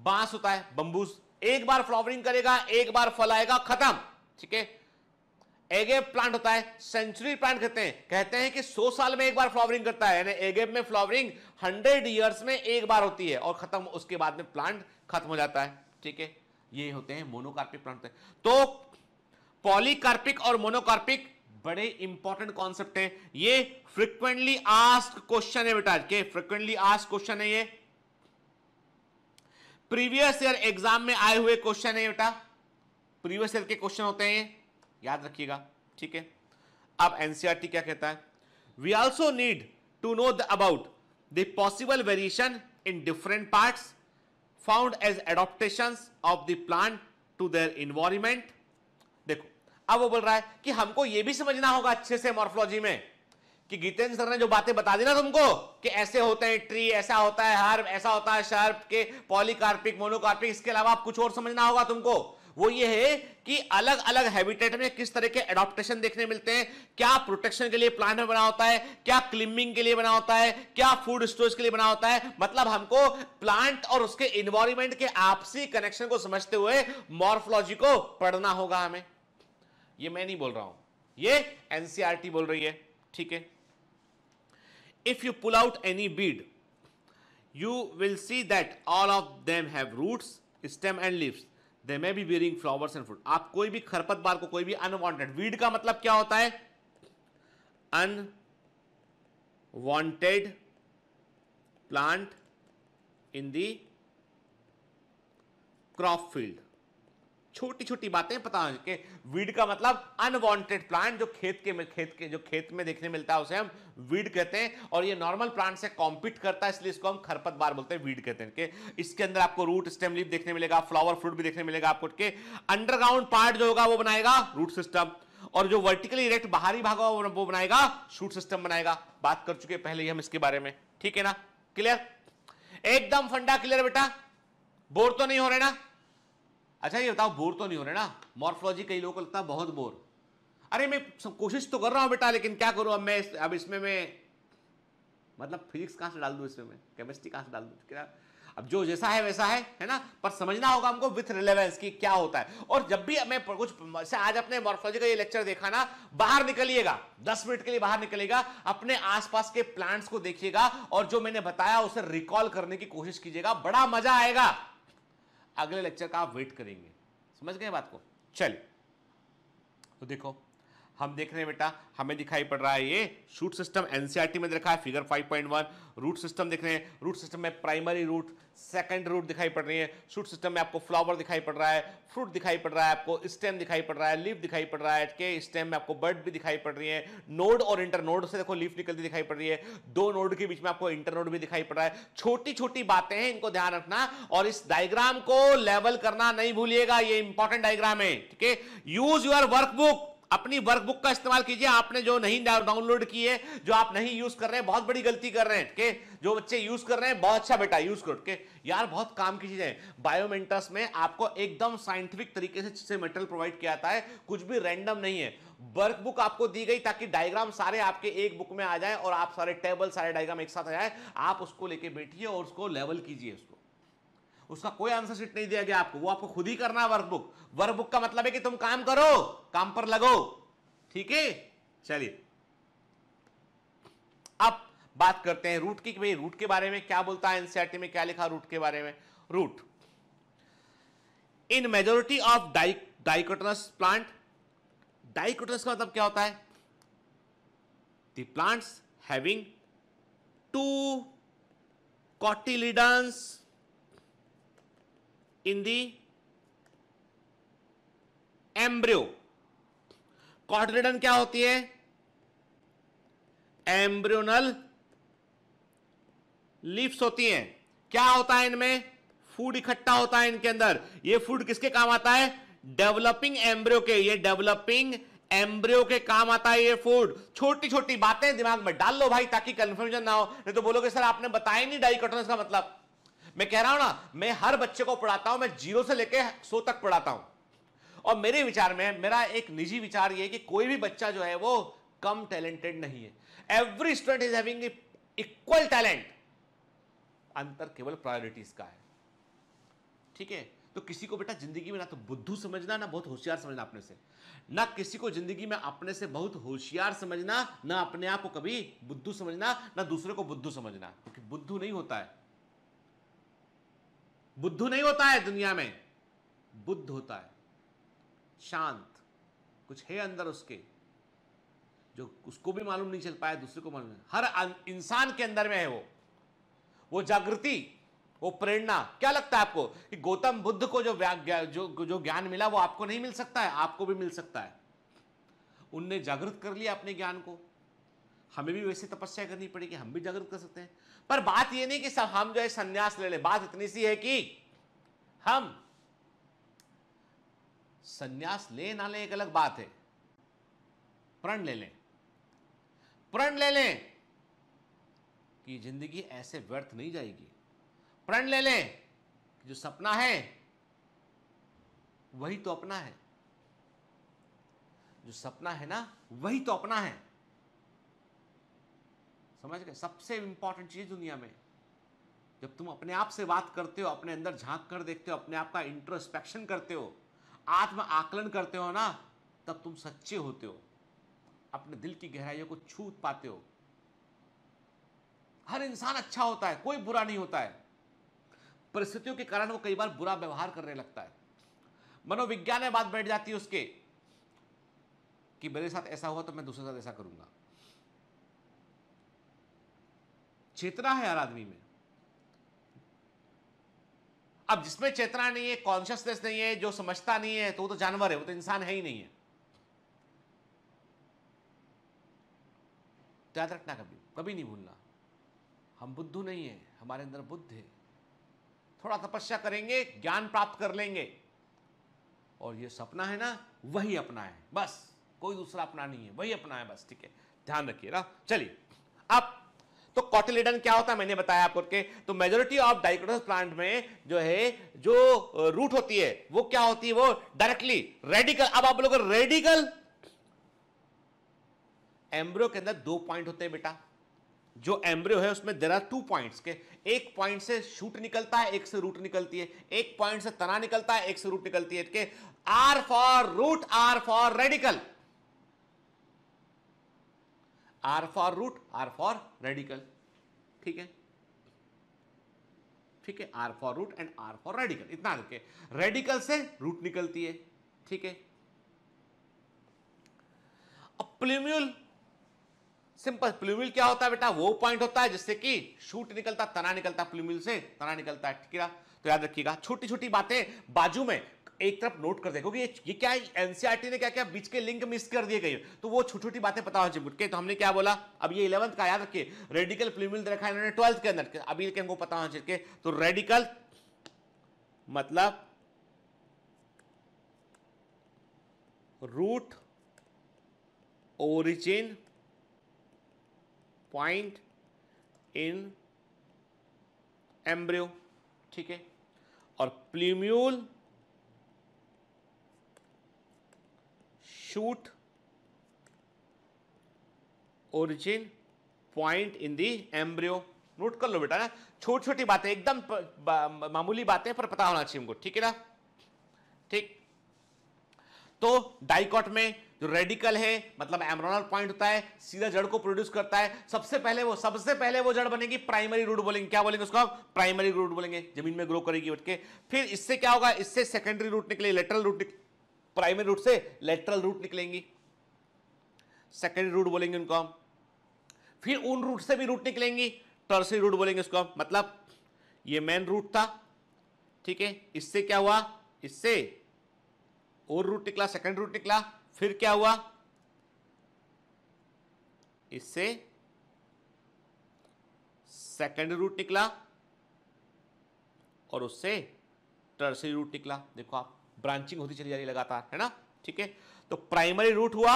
बांस होता है बंबूस एक बार फ्लावरिंग करेगा एक बार फल आएगा खत्म ठीक है एगेब प्लांट होता है सेंचुरी प्लांट कहते हैं कहते हैं कि 100 साल में एक बार फ्लावरिंग करता है यानी एगेब में फ्लावरिंग हंड्रेड ईयर्स में एक बार होती है और खत्म उसके बाद में प्लांट खत्म हो जाता है ठीक है ये होते हैं मोनोकार्पिक प्लांट तो पॉलीकार्पिक और मोनोकार्पिक बड़े इंपॉर्टेंट कॉन्सेप्ट है ये फ्रिक्वेंटली आस्क क्वेश्चन है बेटा के फ्रिक्वेंटली आस्क क्वेश्चन है ये प्रीवियस ईयर एग्जाम में आए हुए क्वेश्चन है बेटा प्रीवियस ईयर के क्वेश्चन होते हैं याद रखिएगा ठीक है अब एनसीआरटी e क्या कहता है we also need to know the about the possible variation in different parts found as adaptations of the plant to their environment देखो अब वो बोल रहा है कि हमको ये भी समझना होगा अच्छे से मॉर्फोलॉजी में कि गीतेंद्र सर ने जो बातें बता दी ना तुमको कि ऐसे होते हैं ट्री ऐसा होता है हर्ब ऐसा होता है शर्प के पॉलीकार्पिक मोनोकार्पिक इसके अलावा आप कुछ और समझना होगा तुमको वो ये है कि अलग अलग हैबिटेट में किस तरह के एडोप्टेशन देखने मिलते हैं क्या प्रोटेक्शन के लिए प्लांट में बना होता है क्या क्लिमिंग के लिए बना होता है क्या फूड स्टोरेज के लिए बना होता है मतलब हमको प्लांट और उसके इन्वायरमेंट के आपसी कनेक्शन को समझते हुए मॉर्फोलॉजी को पढ़ना होगा हमें ये मैं नहीं बोल रहा हूं ये एनसीआरटी e बोल रही है ठीक है if you pull out any weed you will see that all of them have roots stem and leaves. They may be bearing flowers and fruit आप कोई भी खरपतवार को कोई भी अनवांटेड वीड का मतलब क्या होता है unwanted plant in the crop field छोटी छोटी बातें पता हो सके वीड का मतलब अनवांटेड प्लांट जो खेत के में खेत के जो खेत में देखने मिलता है उसे हम वीड कहते हैं और ये नॉर्मल प्लांट से कॉम्पीट करता है इसलिए इसको हम खरपतवार बोलते हैं वीड कहते हैं के इसके अंदर आपको रूट स्टेम लीफ देखने मिलेगा फ्लावर फ्रूट भी देखने मिलेगा आपको के अंडरग्राउंड पार्ट जो होगा वो बनाएगा रूट सिस्टम और जो वर्टिकली इरेक्ट बाहरी भाग होगा वो बनाएगा शूट सिस्टम बनाएगा बात कर चुके पहले ही हम इसके बारे में ठीक है ना क्लियर एकदम फंडा क्लियर बेटा बोर तो नहीं हो रहे ना अच्छा ये बताओ बोर तो नहीं हो रहे ना मॉर्फोलॉजी कई लोगों को लगता है बहुत बोर अरे मैं कोशिश तो कर रहा हूँ बेटा लेकिन क्या करूं अब मैं इस, अब इसमें मैं मतलब फिजिक्स कहां से डाल दू इसमें केमिस्ट्री कहां से डाल दूँ क्या अब जो जैसा है वैसा है है ना पर समझना होगा हमको विथ रिलेवेंस की क्या होता है और जब भी मैं कुछ आज अपने मॉर्फोलॉजी का ये लेक्चर देखा ना बाहर निकलिएगा दस मिनट के लिए बाहर निकलेगा अपने आसपास के प्लांट्स को देखिएगा और जो मैंने बताया उसे रिकॉल करने की कोशिश कीजिएगा बड़ा मजा आएगा अगले लेक्चर का आप वेट करेंगे समझ गए बात को चलिए तो देखो हम देख रहे हैं बेटा हमें दिखाई पड़ रहा है ये शूट सिस्टम एनसीईआरटी में रखा है फिगर 5.1 रूट सिस्टम देख रहे हैं रूट सिस्टम में प्राइमरी रूट सेकेंड रूट दिखाई पड़ रही है शूट सिस्टम में आपको फ्लावर दिखाई पड़ रहा है फ्रूट दिखाई पड़ रहा है आपको स्टेम दिखाई पड़ रहा है लीफ दिखाई पड़ रहा है के स्टेम में आपको बर्ड भी दिखाई पड़ रही है नोड और इंटरनोड से देखो लीफ निकलती दिखाई पड़ रही है दो नोड के बीच में आपको इंटरनोड भी दिखाई पड़ रहा है छोटी छोटी बातें हैं इनको ध्यान रखना और इस डायग्राम को लेवल करना नहीं भूलिएगा ये इंपॉर्टेंट डायग्राम है ठीक है यूज योर वर्कबुक अपनी वर्कबुक का इस्तेमाल कीजिए आपने जो नहीं डाउनलोड की है जो आप नहीं यूज कर रहे हैं बहुत बड़ी गलती कर रहे हैं के जो बच्चे यूज कर रहे हैं बहुत अच्छा बेटा यूज करो के यार बहुत काम की चीजें बायोमेंटस में आपको एकदम साइंटिफिक तरीके से मेटेरियल प्रोवाइड किया जाता है कुछ भी रैंडम नहीं है वर्कबुक आपको दी गई ताकि डायग्राम सारे आपके एक बुक में आ जाए और आप सारे टेबल सारे डायग्राम एक साथ आ जाए आप उसको लेके बैठिए और उसको लेवल कीजिए उसको उसका कोई आंसर शीट नहीं दिया गया आपको वो आपको खुद ही करना है वर्कबुक वर्कबुक का मतलब है कि तुम काम करो काम पर लगो ठीक है चलिए अब बात करते हैं रूट की भाई रूट के बारे में क्या बोलता है एनसीआरटी में क्या लिखा रूट के बारे में root in majority of di dicotyledonous plant dicotyledonous का मतलब क्या होता है the plants having two cotyledons in the embryo cotyledon क्या होती है एम्ब्रियोनल लीव्स होती हैं क्या होता है इनमें फूड इकट्ठा होता है इनके अंदर ये फूड किसके काम आता है डेवलपिंग एम्ब्रियो के ये डेवलपिंग एम्ब्रियो के काम आता है ये फूड छोटी छोटी बातें दिमाग में डाल लो भाई ताकि कंफ्यूजन ना हो नहीं तो बोलोगे सर आपने बताया नहीं डाइकोटोनस का मतलब मैं कह रहा हूं ना मैं हर बच्चे को पढ़ाता हूं मैं जीरो से लेकर सो तक पढ़ाता हूं और मेरे विचार में मेरा एक निजी विचार यह कि कोई भी बच्चा जो है वो कम टैलेंटेड नहीं है every student is having equal talent अंतर केवल प्रायोरिटीज का है ठीक है तो किसी को बेटा जिंदगी में ना तो बुद्धू समझना ना बहुत होशियार समझना अपने से ना किसी को जिंदगी में अपने से बहुत होशियार समझना ना अपने आप को कभी बुद्धू समझना ना दूसरे को बुद्धू समझना क्योंकि बुद्धू नहीं होता है बुद्धू नहीं होता है दुनिया में बुद्ध होता है शांत कुछ है अंदर उसके जो उसको भी मालूम नहीं चल पाया दूसरे को मालूम हर अं-, इंसान के अंदर में है वो वो जागृति वो प्रेरणा क्या लगता है आपको कि गौतम बुद्ध को जो जो जो ज्ञान मिला वो आपको नहीं मिल सकता है आपको भी मिल सकता है उनने जागृत कर लिया अपने ज्ञान को हमें भी वैसे तपस्या करनी पड़ेगी हम भी जागृत कर सकते हैं पर बात यह नहीं कि सब हम जो है संन्यास ले लें बात इतनी सी है कि हम संन्यास ले ना ले एक अलग बात है प्रण ले लें प्रण ले लें कि जिंदगी ऐसे व्यर्थ नहीं जाएगी प्रण ले लें कि जो सपना है वही तो अपना है जो सपना है ना वही तो अपना है समझ गए सबसे इंपॉर्टेंट चीज़ दुनिया में जब तुम अपने आप से बात करते हो अपने अंदर झांक कर देखते हो अपने आप का इंट्रोस्पेक्शन करते हो आत्म आकलन करते हो ना तब तुम सच्चे होते हो अपने दिल की गहराइयों को छू पाते हो हर इंसान अच्छा होता है कोई बुरा नहीं होता है परिस्थितियों के कारण वो कई बार बुरा व्यवहार करने लगता है मनोविज्ञान में बात बैठ जाती है उसके कि मेरे साथ ऐसा हुआ तो मैं दूसरे साथ ऐसा करूंगा चेतना है हर आदमी में अब जिसमें चेतना नहीं है कॉन्शियसनेस नहीं है जो समझता नहीं है तो वो तो जानवर है वो तो इंसान है ही नहीं है याद रखना कभी कभी नहीं भूलना हम बुद्धू नहीं है हमारे अंदर बुद्ध है थोड़ा तपस्या करेंगे ज्ञान प्राप्त कर लेंगे और ये सपना है ना वही अपना है बस कोई दूसरा अपना नहीं है वही अपना है बस ठीक है ध्यान रखिए ना चलिए अब तो कॉटिलेडन क्या होता है मैंने बताया आपको के तो मेजोरिटी ऑफ डाइक्रोटस प्लांट में जो है जो रूट होती है वो क्या होती है वो डायरेक्टली रेडिकल अब आप लोग रेडिकल एम्ब्रियो के अंदर दो पॉइंट होते हैं बेटा जो एम्ब्रियो है उसमें देर आर टू पॉइंट्स के एक पॉइंट से शूट निकलता है एक से रूट निकलती है एक पॉइंट से तना निकलता है एक से रूट निकलती है R for root R for radical R for root R for radical ठीक है ठीक है R for root and R for radical इतना करके रेडिकल से रूट निकलती है ठीक है अब प्लिम्यूल सिंपल प्लूमिल क्या होता है बेटा वो पॉइंट होता है जिससे कि शूट निकलता तना निकलता प्लिम्यूल से तना निकलता है ठीक है तो याद रखिएगा छोटी छोटी बातें बाजू में एक तरफ नोट कर देखो क्योंकि ये, ये क्या है एनसीईआरटी e ने क्या क्या बीच के लिंक मिस कर दिए गए तो वो छोटी छोटी बातें पता हो चाहिए तो हमने क्या बोला अब ये इलेवंथ का याद रखिए रेडिकल प्रीमिल रखा है इन्होंने ट्वेल्थ के अंदर अभी हमको पता होना चाहिए तो रेडिकल मतलब root origin point in embryo ठीक है और plumule shoot origin point in the embryo note कर लो बेटा ना छोटी छोटी बातें एकदम मामूली बातें पर पता होना चाहिए हमको ठीक है ना ठीक तो डाइकॉट में जो रेडिकल है मतलब एमरोनल पॉइंट होता है सीधा जड़ को प्रोड्यूस करता है सबसे पहले वो सबसे पहले वो जड़ बनेगी प्राइमरी रूट बोलेंगे क्या बोलेंगे उसको प्राइमरी रूट बोलेंगे जमीन में ग्रो करेगी उठ के फिर इससे क्या होगा इससे सेकेंडरी रूट निकले लेटरल रूट निकले प्राइमरी रूट से लेटरल रूट निकलेंगी सेकेंडरी रूट बोलेंगे उनको हम फिर उन रूट से भी रूट निकलेंगी टर्सरी रूट बोलेंगे उसको हम मतलब ये मेन रूट था ठीक है इससे क्या हुआ इससे और रूट निकला सेकेंड रूट निकला फिर क्या हुआ इससे सेकेंड रूट निकला और उससे टर्सरी रूट निकला देखो आप ब्रांचिंग होती चली जा रही लगातार है ना ठीक है तो प्राइमरी रूट हुआ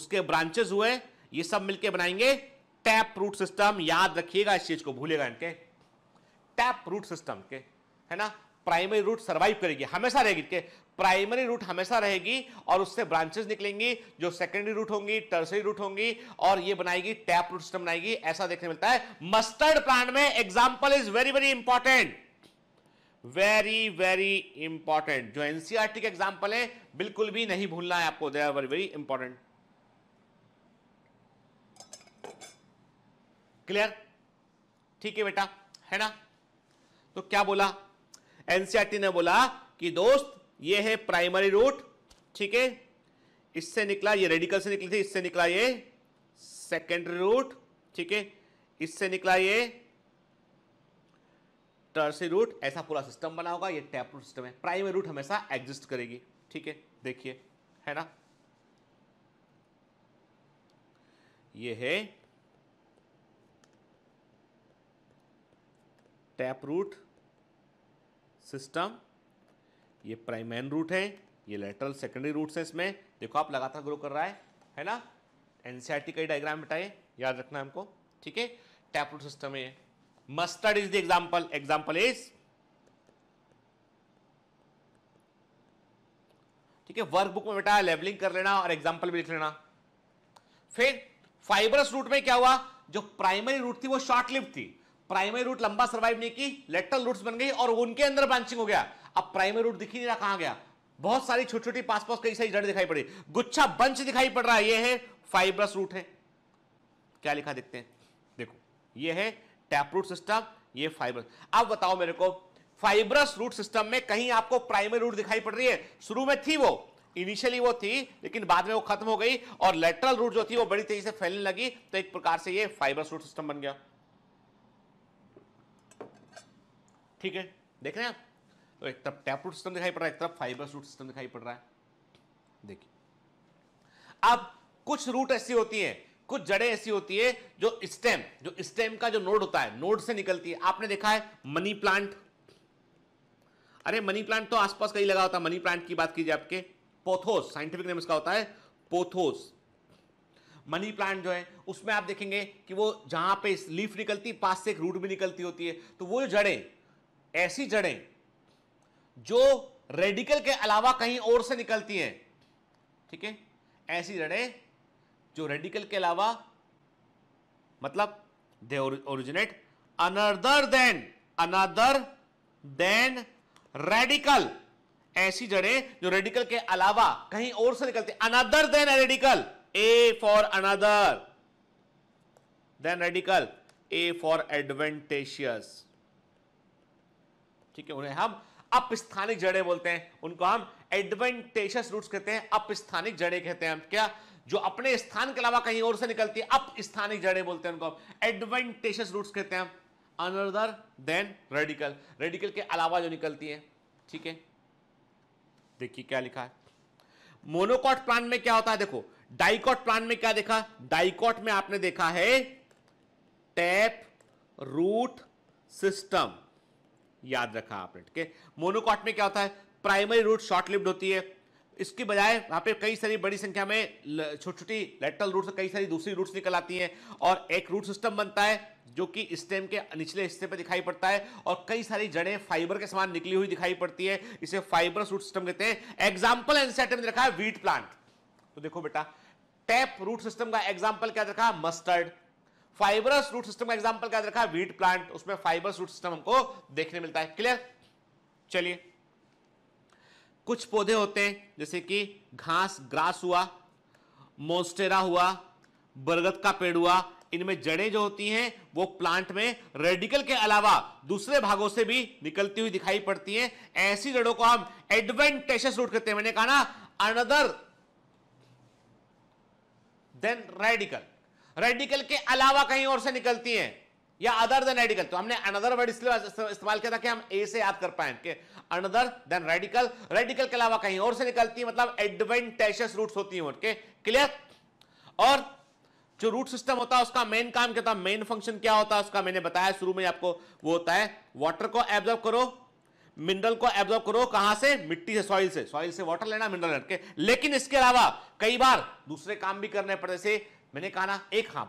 उसके ब्रांचेस हुए ये सब मिलके बनाएंगे टैप रूट सिस्टम याद रखिएगा इस चीज को भूलेगा इनके टैप रूट सिस्टम के है ना प्राइमरी रूट सर्वाइव करेगी हमेशा रहेगी के प्राइमरी रूट हमेशा रहेगी और उससे ब्रांचेस निकलेंगी जो सेकेंडरी रूट होंगी टर्सरी रूट होंगी और ये बनाएगी टैप रूट सिस्टम बनाएगी ऐसा देखने मिलता है मस्टर्ड प्लांट में example is very very important very very important जो एनसीआरटी e के एग्जाम्पल है बिल्कुल भी नहीं भूलना है आपको they are very very important clear ठीक है बेटा है ना तो क्या बोला एनसीआरटी e ने बोला कि दोस्त ये है प्राइमरी रूट ठीक है इससे निकला ये रेडिकल से निकली थी इससे निकला ये सेकेंडरी रूट ठीक है इससे निकला ये टर्सरी रूट ऐसा पूरा सिस्टम बना होगा ये टैप रूट सिस्टम है प्राइमरी रूट हमेशा एग्जिस्ट करेगी ठीक है देखिए है ना ये है टैप रूट सिस्टम ये प्राइमेन रूट है ये लेटरल सेकेंडरी रूट्स है इसमें देखो आप लगातार ग्रो कर रहा है है ना एनसीआरटी का डायग्राम बताए याद रखना हमको ठीक है टैप रूट सिस्टम है mustard is the example example is ठीक है वर्क बुक में बेटा लेवलिंग कर लेना और एग्जाम्पल भी लिख लेना फिर फाइबरस रूट में क्या हुआ जो प्राइमरी रूट थी वो शॉर्ट लिप थी प्राइमरी रूट लंबा सर्वाइव नहीं की लेटरल रूट्स बन गई और उनके अंदर ब्रांचिंग हो गया अब प्राइमरी रूट दिखी नहीं रहा कहां गया बहुत सारी छोटी छोटी पास पास कई सारी जड़ दिखाई पड़ी गुच्छा बंच दिखाई पड़ रहा है यह है फाइबरस रूट है क्या लिखा देखते हैं देखो यह है टैप रूट सिस्टम ये फाइबर अब बताओ मेरे को फाइबरस रूट सिस्टम में कहीं आपको प्राइमरी रूट दिखाई पड़ रही है शुरू में थी वो इनिशियली वो थी लेकिन बाद में वो खत्म हो गई और लेटरल रूट जो थी वो बड़ी तेजी से फैलने लगी तो एक प्रकार से ये फाइबरस रूट सिस्टम बन गया ठीक है देख रहे हैं आप तो एक तरफ टैप रूट सिस्टम दिखाई पड़ रहा है एक तरफ फाइब्रस रूट सिस्टम दिखाई पड़ रहा है देखिए अब कुछ रूट ऐसी होती है कुछ जड़ें ऐसी होती है जो स्टेम जो स्टेम का जो नोड होता है नोड से निकलती है आपने देखा है मनी प्लांट अरे मनी प्लांट तो आसपास कहीं लगा होता है मनी प्लांट की बात कीजिए आपके पोथोस साइंटिफिक नेम इसका होता है पोथोस मनी प्लांट जो है उसमें आप देखेंगे कि वो जहां पे लीफ निकलती पास से एक रूट भी निकलती होती है तो वो जड़ें ऐसी जड़ें जो रेडिकल के अलावा कहीं और से निकलती हैं ठीक है ऐसी जड़ें जो रेडिकल के अलावा मतलब they originate another than another than radical ऐसी जड़ें जो रेडिकल के अलावा कहीं और से निकलती another than radical A for another than radical A for adventitious ठीक है उन्हें हम अपस्थानिक जड़ें बोलते हैं उनको हम एडवेंटेशियस रूट्स कहते हैं अपस्थानिक जड़ें कहते हैं हम क्या जो अपने स्थान के अलावा कहीं और से निकलती है अप स्थानिक जड़ें बोलते हैं उनको एडवेंटेशियस रूट्स कहते हैं अनदर देन रेडिकल रेडिकल के अलावा जो निकलती है ठीक है देखिए क्या लिखा है मोनोकॉट प्लांट में क्या होता है देखो डाइकॉट प्लांट में क्या देखा डाइकॉट में आपने देखा है टैप रूट सिस्टम याद रखा आपने ठीक है मोनोकॉट में क्या होता है प्राइमरी रूट शॉर्ट लिव्ड होती है इसके बजाय वहाँ पे कई सारी बड़ी संख्या में छोटी छोटी लेटरल रूट्स कई सारी दूसरी रूट्स निकल आती हैं और एक रूट सिस्टम बनता है जो कि स्टेम के निचले हिस्से पर दिखाई पड़ता है और कई सारी जड़ें फाइबर के समान निकली हुई दिखाई पड़ती है इसे फाइबर रूट सिस्टम कहते हैं एग्जाम्पल एनसेट में रखा है वीट प्लांट तो देखो बेटा टैप रूट सिस्टम का एग्जाम्पल क्या रखा मस्टर्ड फाइबरस रूट सिस्टम का एग्जाम्पल क्या रखा वीट प्लांट उसमें फाइबरस रूट सिस्टम हमको देखने मिलता है क्लियर चलिए कुछ पौधे होते हैं जैसे कि घास ग्रास हुआ मोस्टेरा हुआ बरगद का पेड़ हुआ इनमें जड़ें जो होती हैं वो प्लांट में रेडिकल के अलावा दूसरे भागों से भी निकलती हुई दिखाई पड़ती हैं ऐसी जड़ों को हम एडवेंटेश रूट कहते हैं मैंने कहा ना अनदर देन रेडिकल रेडिकल के अलावा कहीं और से निकलती हैं या अदर देन रेडिकल तो हमने अनदर वर्ड इसलिए इस्तेमाल किया था कि हम ए से याद कर पाए कि अनदर देन रेडिकल रेडिकल के अलावा कहीं और से निकलती है मतलब एडवेंटेशियस रूट्स होती हैं उनके क्लियर और जो रूट सिस्टम होता है उसका मेन काम क्या होता है मेन फंक्शन क्या होता है उसका मैंने बताया शुरू में आपको वो होता है वाटर को एब्जॉर्व करो मिनरल को एब्जॉर्व करो कहां से मिट्टी से सॉइल से सॉइल से वाटर लेना मिनरल लेके लेकिन इसके अलावा कई बार दूसरे काम भी करने पड़े से मैंने कहा ना एक हाँ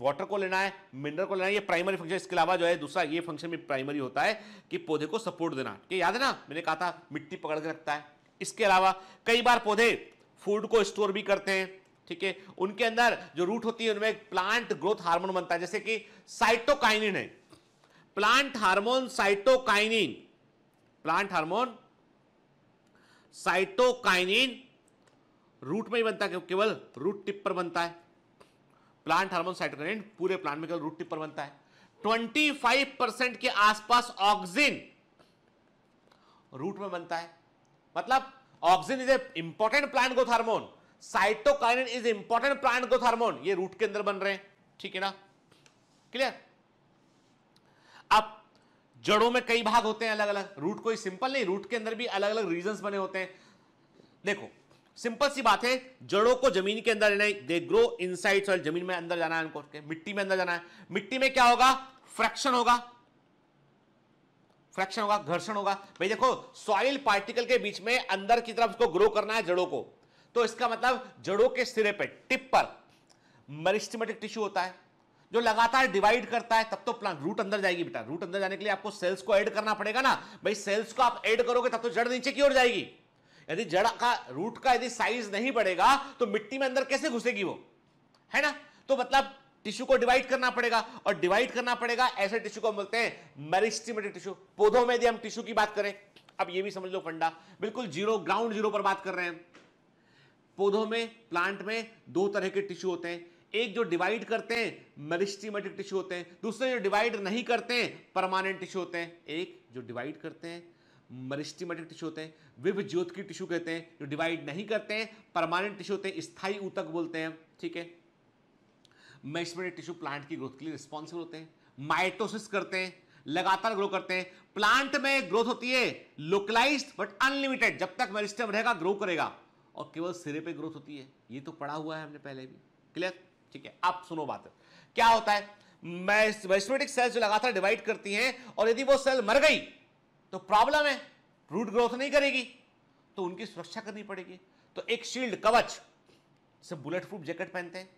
वाटर को लेना है मिनरल को लेना है ये प्राइमरी फंक्शन इसके अलावा जो है दूसरा ये फंक्शन भी प्राइमरी होता है कि पौधे को सपोर्ट देना ठीक याद है ना मैंने कहा था मिट्टी पकड़ के रखता है इसके अलावा कई बार पौधे फूड को स्टोर भी करते हैं ठीक है उनके अंदर जो रूट होती है उनमें एक प्लांट ग्रोथ हार्मोन बनता है जैसे कि साइटोकाइनिन है plant hormone cytokinin plant hormone cytokinin root में ही बनता है केवल रूट टिप पर बनता है प्लांट हार्मोन साइटोकाइन पूरे प्लांट में केवल रूट टिप पर बनता है 25 परसेंट के आसपास ऑक्सीजन रूट में बनता है मतलब oxygen is a important plant growth hormone cytokinin is important plant growth hormone ये रूट के अंदर बन रहे हैं ठीक है ना क्लियर अब जड़ों में कई भाग होते हैं अलग अलग रूट कोई सिंपल नहीं रूट के अंदर भी अलग अलग रीजन बने होते हैं देखो सिंपल सी बात है जड़ों को जमीन के अंदर लेना है दे ग्रो इन साइड जमीन में अंदर जाना है उनको मिट्टी में अंदर जाना है मिट्टी में क्या होगा फ्रैक्शन होगा फ्रैक्शन होगा घर्षण होगा भाई देखो सॉइल पार्टिकल के बीच में अंदर की तरफ उसको ग्रो करना है जड़ों को तो इसका मतलब जड़ों के सिरे पे टिप पर मरिस्टमेटिक टिश्यू होता है जो लगातार डिवाइड करता है तब तो प्लांट रूट अंदर जाएगी बेटा रूट अंदर जाने के लिए आपको सेल्स को ऐड करना पड़ेगा ना भाई सेल्स को आप ऐड करोगे तब तो जड़ नीचे की ओर जाएगी यदि जड़ का रूट का यदि साइज नहीं बढ़ेगा तो मिट्टी में अंदर कैसे घुसेगी वो है ना तो मतलब टिश्यू को डिवाइड करना पड़ेगा और डिवाइड करना पड़ेगा ऐसे टिश्यू को बोलते हैं मेरिस्टिमेटेड टिश्यू पौधों में यदि हम टिश्यू की बात करें अब ये भी समझ लो फंडा बिल्कुल जीरो ग्राउंड जीरो पर बात कर रहे हैं पौधों में प्लांट में दो तरह के टिश्यू होते हैं एक जो डिवाइड करते हैं मेरिस्टिमेटेड टिश्यू होते हैं दूसरे जो डिवाइड नहीं करते हैं परमानेंट टिश्यू होते हैं एक जो डिवाइड करते हैं मरिस्टिमेटिक टिश्यू होते हैं विभ ज्योत की टिश्यू कहते हैं जो डिवाइड नहीं करते हैं परमानेंट टिश्यू होते हैं स्थाई ऊतक बोलते हैं ठीक है मेस्मेटिक टिश्यू प्लांट की ग्रोथ के लिए रिस्पॉन्सिबल होते हैं माइटोसिस करते हैं लगातार ग्रो करते हैं प्लांट में ग्रोथ होती है लोकलाइज बट अनलिमिटेड जब तक मेरिस्टम रहेगा ग्रो करेगा और केवल सिरे पे ग्रोथ होती है ये तो पढ़ा हुआ है हमने पहले भी क्लियर ठीक है आप सुनो बात क्या होता है वैस्मेटिक सेल्स जो लगातार डिवाइड करती हैं और यदि वो सेल मर गई तो प्रॉब्लम है रूट ग्रोथ नहीं करेगी तो उनकी सुरक्षा करनी पड़ेगी तो एक शील्ड कवच से बुलेट प्रूफ जैकेट पहनते हैं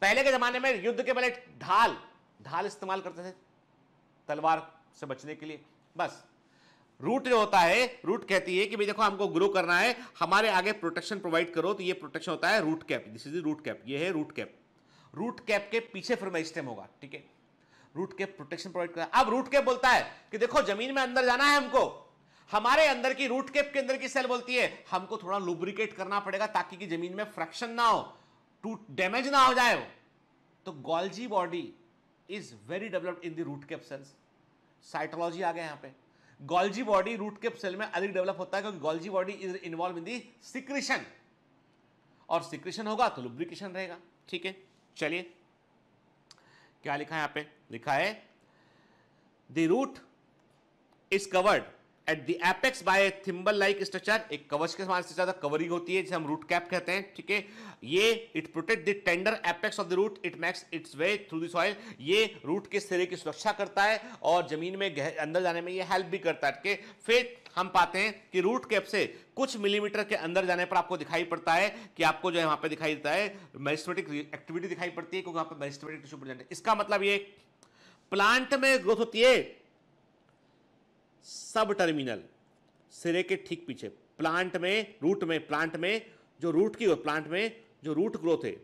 पहले के ज़माने में युद्ध के पहले ढाल ढाल इस्तेमाल करते थे तलवार से बचने के लिए बस रूट जो होता है रूट कहती है कि भाई देखो हमको ग्रो करना है हमारे आगे प्रोटेक्शन प्रोवाइड करो तो ये प्रोटेक्शन होता है root cap this is root cap ये है रूट कैप रूट कैप के पीछे फिर मैं स्टेम होगा ठीक है रूट के प्रोटेक्शन प्रोवाइड करता है अब रूट के बोलता है कि देखो जमीन में अंदर जाना है हमको हमारे अंदर की रूट केप के अंदर की सेल बोलती है हमको थोड़ा लुब्रिकेट करना पड़ेगा ताकि कि जमीन में फ्रैक्शन ना हो टूट डैमेज ना हो जाए तो Golgi body is very developed in the root cap cells cytology आ गया यहां पे Golgi body root cap cell में अधिक डेवलप होता है क्योंकि Golgi body is involve in the secretion और सिक्रिशन होगा तो लुब्रिकेशन रहेगा ठीक है चलिए क्या लिखा है यहां पे लिखा है the root is covered at the apex by thimble like structure एक कवच के समान से ज्यादा कवरिंग होती है जिसे हम रूट कैप कहते हैं ठीक है ये it protect the tender apex of the root it makes its way through the soil ये रूट के सिरे की सुरक्षा करता है और जमीन में अंदर जाने में ये हेल्प भी करता है ठीक है फिर हम पाते हैं कि रूट कैप से कुछ मिलीमीटर के अंदर जाने पर आपको दिखाई पड़ता है कि आपको जो है वहां पर दिखाई देता है मेरिस्टमेटिक एक्टिविटी दिखाई पड़ती है क्योंकि वहां पर मेरिस्टमेटिक टिश्यू प्रेजेंट है इसका मतलब ये प्लांट में ग्रोथ होती है सब टर्मिनल सिरे के ठीक पीछे प्लांट में रूट में प्लांट में जो रूट की प्लांट में जो रूट ग्रोथ है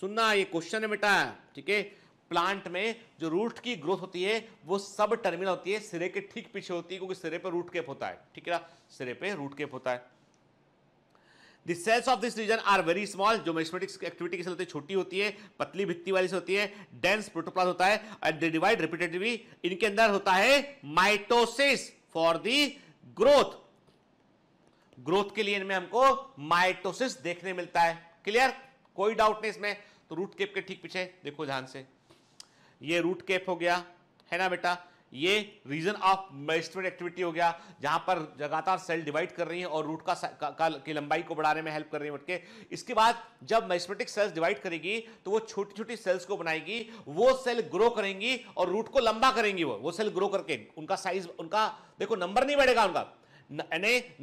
सुनना ये क्वेश्चन है बेटा ठीक है प्लांट में जो रूट की ग्रोथ होती है वो सब टर्मिनल होती है सिरे के ठीक पीछे होती है क्योंकि सिरे पर रूट केप होता है ठीक है ना सिरे पे रूट केप होता है the cells of this region are very small जो मैथमेटिक्स की एक्टिविटी के चलते छोटी होती है पतली भित्ती वाली से होती है डेंस प्रोटोप्लाज होता है एंड डिवाइड रिपीटेडली इनके अंदर होता है mitosis for the growth growth के लिए इनमें हमको माइटोसिस देखने मिलता है क्लियर कोई डाउट नहीं इसमें तो रूट केप के ठीक पीछे देखो ध्यान से ये रूट केप हो गया है ना बेटा ये रीजन ऑफ मेजमेंट एक्टिविटी हो गया जहां पर लगातार सेल डिवाइड कर रही है और रूट का, का, का की लंबाई को बढ़ाने में हेल्प कर रही है उठके इसके बाद जब मेजमेटिक सेल्स डिवाइड करेगी तो वो छोटी छोटी सेल्स को बनाएगी वो सेल ग्रो करेंगी और रूट को लंबा करेंगी वो वो सेल ग्रो करके उनका साइज उनका देखो नंबर नहीं बढ़ेगा उनका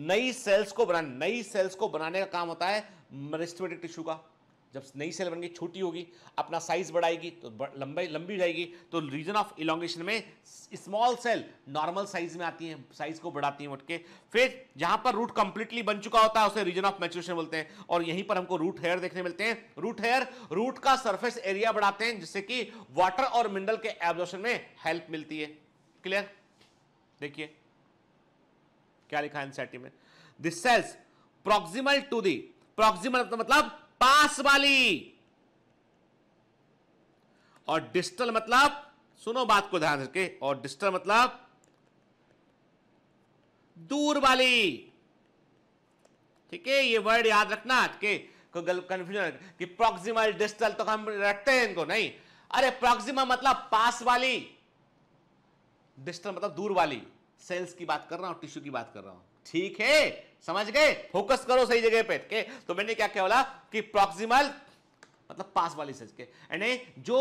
नई सेल्स को बनाने नई सेल्स को बनाने का काम होता है मेरिस्टमेटिक टिश्यू का जब नई सेल बन गई छोटी होगी अपना साइज बढ़ाएगी तो लंबाई लंबी जाएगी तो रीजन ऑफ इलांगेशन में स्मॉल सेल नॉर्मल साइज में आती है साइज को बढ़ाती है उठ के फिर जहां पर रूट कंप्लीटली बन चुका होता है उसे रीजन ऑफ मैच्यूरेशन बोलते हैं और यहीं पर हमको रूट हेयर देखने मिलते हैं रूट हेयर रूट का सर्फेस एरिया बढ़ाते हैं जिससे कि वाटर और मिनरल के एब्जॉर्शन में हेल्प मिलती है क्लियर देखिए क्या लिखा है एनसीआरटी में this cells proximal to the proximal मतलब पास वाली और डिस्टल मतलब सुनो बात को ध्यान रखे और डिस्टल मतलब दूर वाली ठीक है ये वर्ड याद रखना के कंफ्यूजन कि प्रॉक्सिमल डिस्टल तो हम रखते हैं इनको नहीं अरे प्रॉक्सिमा मतलब पास वाली डिस्टल मतलब दूर वाली सेल्स की बात कर रहा हूं टिश्यू की बात कर रहा हूं ठीक है समझ गए फोकस करो सही जगह पे के तो मैंने क्या क्या बोला कि प्रॉक्सिमल मतलब पास वाली सेल के यानी जो